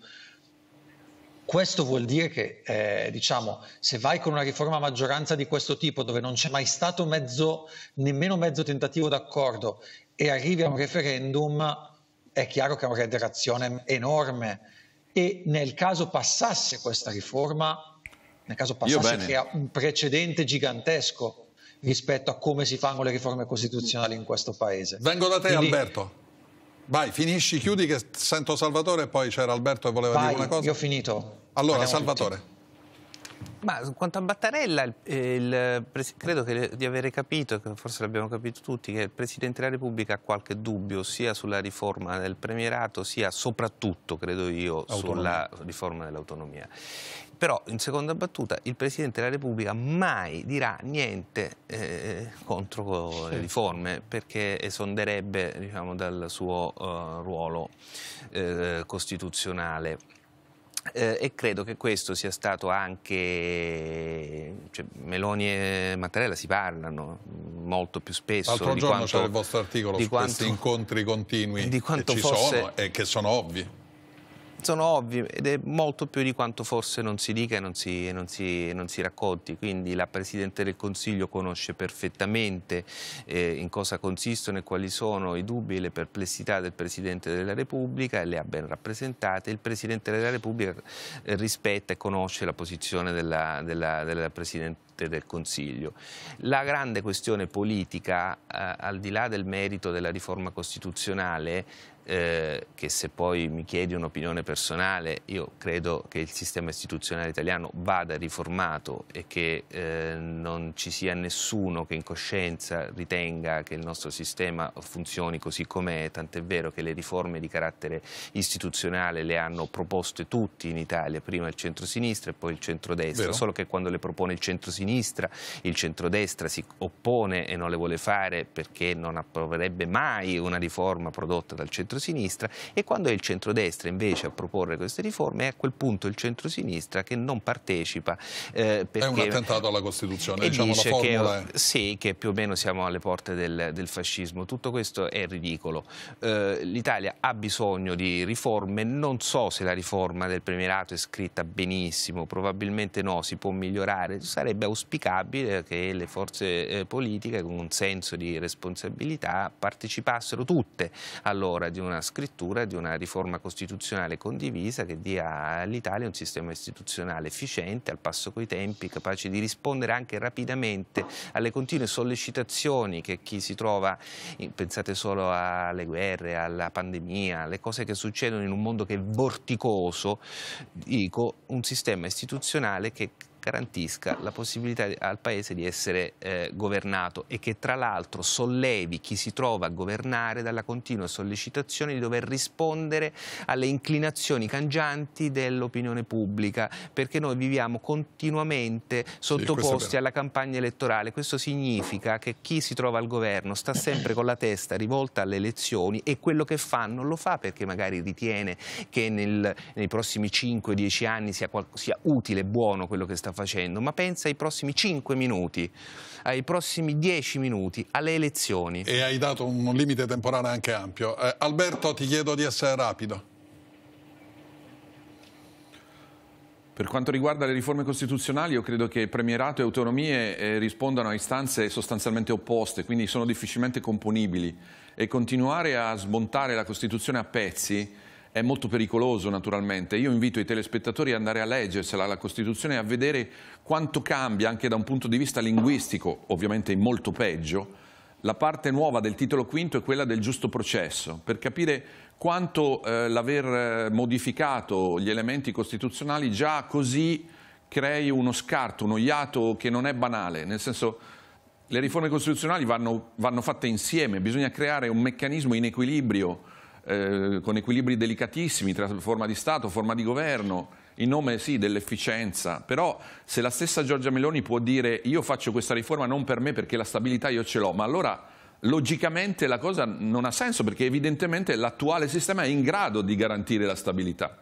Questo vuol dire che, eh, diciamo, se vai con una riforma a maggioranza di questo tipo, dove non c'è mai stato mezzo, nemmeno mezzo tentativo d'accordo, e arrivi a un referendum, è chiaro che è una reiterazione enorme. E nel caso passasse questa riforma, nel caso passasse, crea un precedente gigantesco rispetto a come si fanno le riforme costituzionali in questo paese. Vengo da te, Quindi, Alberto. Vai, finisci, chiudi che sento Salvatore e poi c'era Alberto che voleva Vai, dire una cosa. io ho finito. Allora, Andiamo Salvatore. Tutti. Ma quanto a Battarella, il, il, credo che, di avere capito, forse l'abbiamo capito tutti, che il Presidente della Repubblica ha qualche dubbio sia sulla riforma del premierato, sia soprattutto, credo io, autonomia. sulla riforma dell'autonomia però in seconda battuta il Presidente della Repubblica mai dirà niente eh, contro sì. le riforme perché esonderebbe diciamo, dal suo uh, ruolo eh, costituzionale. Eh, e credo che questo sia stato anche cioè, Meloni e Mattarella si parlano molto più spesso l'altro giorno c'era il vostro articolo di su quanto, questi incontri continui di quanto che ci fosse... sono e che sono ovvi sono ovvi ed è molto più di quanto forse non si dica e non si, non si, non si racconti. Quindi la Presidente del Consiglio conosce perfettamente eh, in cosa consistono e quali sono i dubbi e le perplessità del Presidente della Repubblica e le ha ben rappresentate. Il Presidente della Repubblica eh, rispetta e conosce la posizione della, della, della Presidente del Consiglio. La grande questione politica, eh, al di là del merito della riforma costituzionale, eh, che se poi mi chiedi un'opinione personale, io credo che il sistema istituzionale italiano vada riformato e che eh, non ci sia nessuno che in coscienza ritenga che il nostro sistema funzioni così com'è, tant'è vero che le riforme di carattere istituzionale le hanno proposte tutti in Italia, prima il centrosinistra e poi il centrodestra, vero. solo che quando le propone il centrosinistra, il centrodestra si oppone e non le vuole fare perché non approverebbe mai una riforma prodotta dal centrosinistra centrosinistra e quando è il centrodestra invece a proporre queste riforme è a quel punto il centrosinistra che non partecipa. Eh, perché... È un attentato alla Costituzione, e diciamo dice che, è... Sì, che più o meno siamo alle porte del, del fascismo. Tutto questo è ridicolo. Eh, L'Italia ha bisogno di riforme, non so se la riforma del premierato è scritta benissimo, probabilmente no, si può migliorare. Sarebbe auspicabile che le forze eh, politiche con un senso di responsabilità partecipassero tutte allora di una scrittura, di una riforma costituzionale condivisa che dia all'Italia un sistema istituzionale efficiente, al passo coi tempi, capace di rispondere anche rapidamente alle continue sollecitazioni che chi si trova, pensate solo alle guerre, alla pandemia, alle cose che succedono in un mondo che è vorticoso, dico un sistema istituzionale che garantisca la possibilità al Paese di essere eh, governato e che tra l'altro sollevi chi si trova a governare dalla continua sollecitazione di dover rispondere alle inclinazioni cangianti dell'opinione pubblica, perché noi viviamo continuamente sottoposti sì, alla campagna elettorale. Questo significa che chi si trova al governo sta sempre con la testa rivolta alle elezioni e quello che fa non lo fa perché magari ritiene che nel, nei prossimi 5-10 anni sia, sia utile e buono quello che sta sta facendo, ma pensa ai prossimi 5 minuti, ai prossimi 10 minuti, alle elezioni. E hai dato un limite temporale anche ampio. Eh, Alberto, ti chiedo di essere rapido. Per quanto riguarda le riforme costituzionali, io credo che premierato e autonomie eh, rispondano a istanze sostanzialmente opposte, quindi sono difficilmente componibili. E continuare a smontare la Costituzione a pezzi è molto pericoloso naturalmente. Io invito i telespettatori ad andare a leggersela la Costituzione e a vedere quanto cambia anche da un punto di vista linguistico, ovviamente molto peggio, la parte nuova del titolo quinto è quella del giusto processo, per capire quanto eh, l'aver eh, modificato gli elementi costituzionali già così crei uno scarto, uno iato che non è banale, nel senso le riforme costituzionali vanno, vanno fatte insieme, bisogna creare un meccanismo in equilibrio eh, con equilibri delicatissimi tra forma di Stato, forma di governo, in nome sì dell'efficienza, però se la stessa Giorgia Meloni può dire io faccio questa riforma non per me perché la stabilità io ce l'ho, ma allora logicamente la cosa non ha senso perché evidentemente l'attuale sistema è in grado di garantire la stabilità.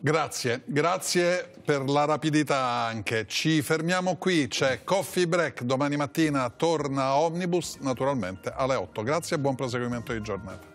Grazie, grazie per la rapidità anche. Ci fermiamo qui, c'è Coffee Break, domani mattina torna Omnibus naturalmente alle 8. Grazie e buon proseguimento di giornata.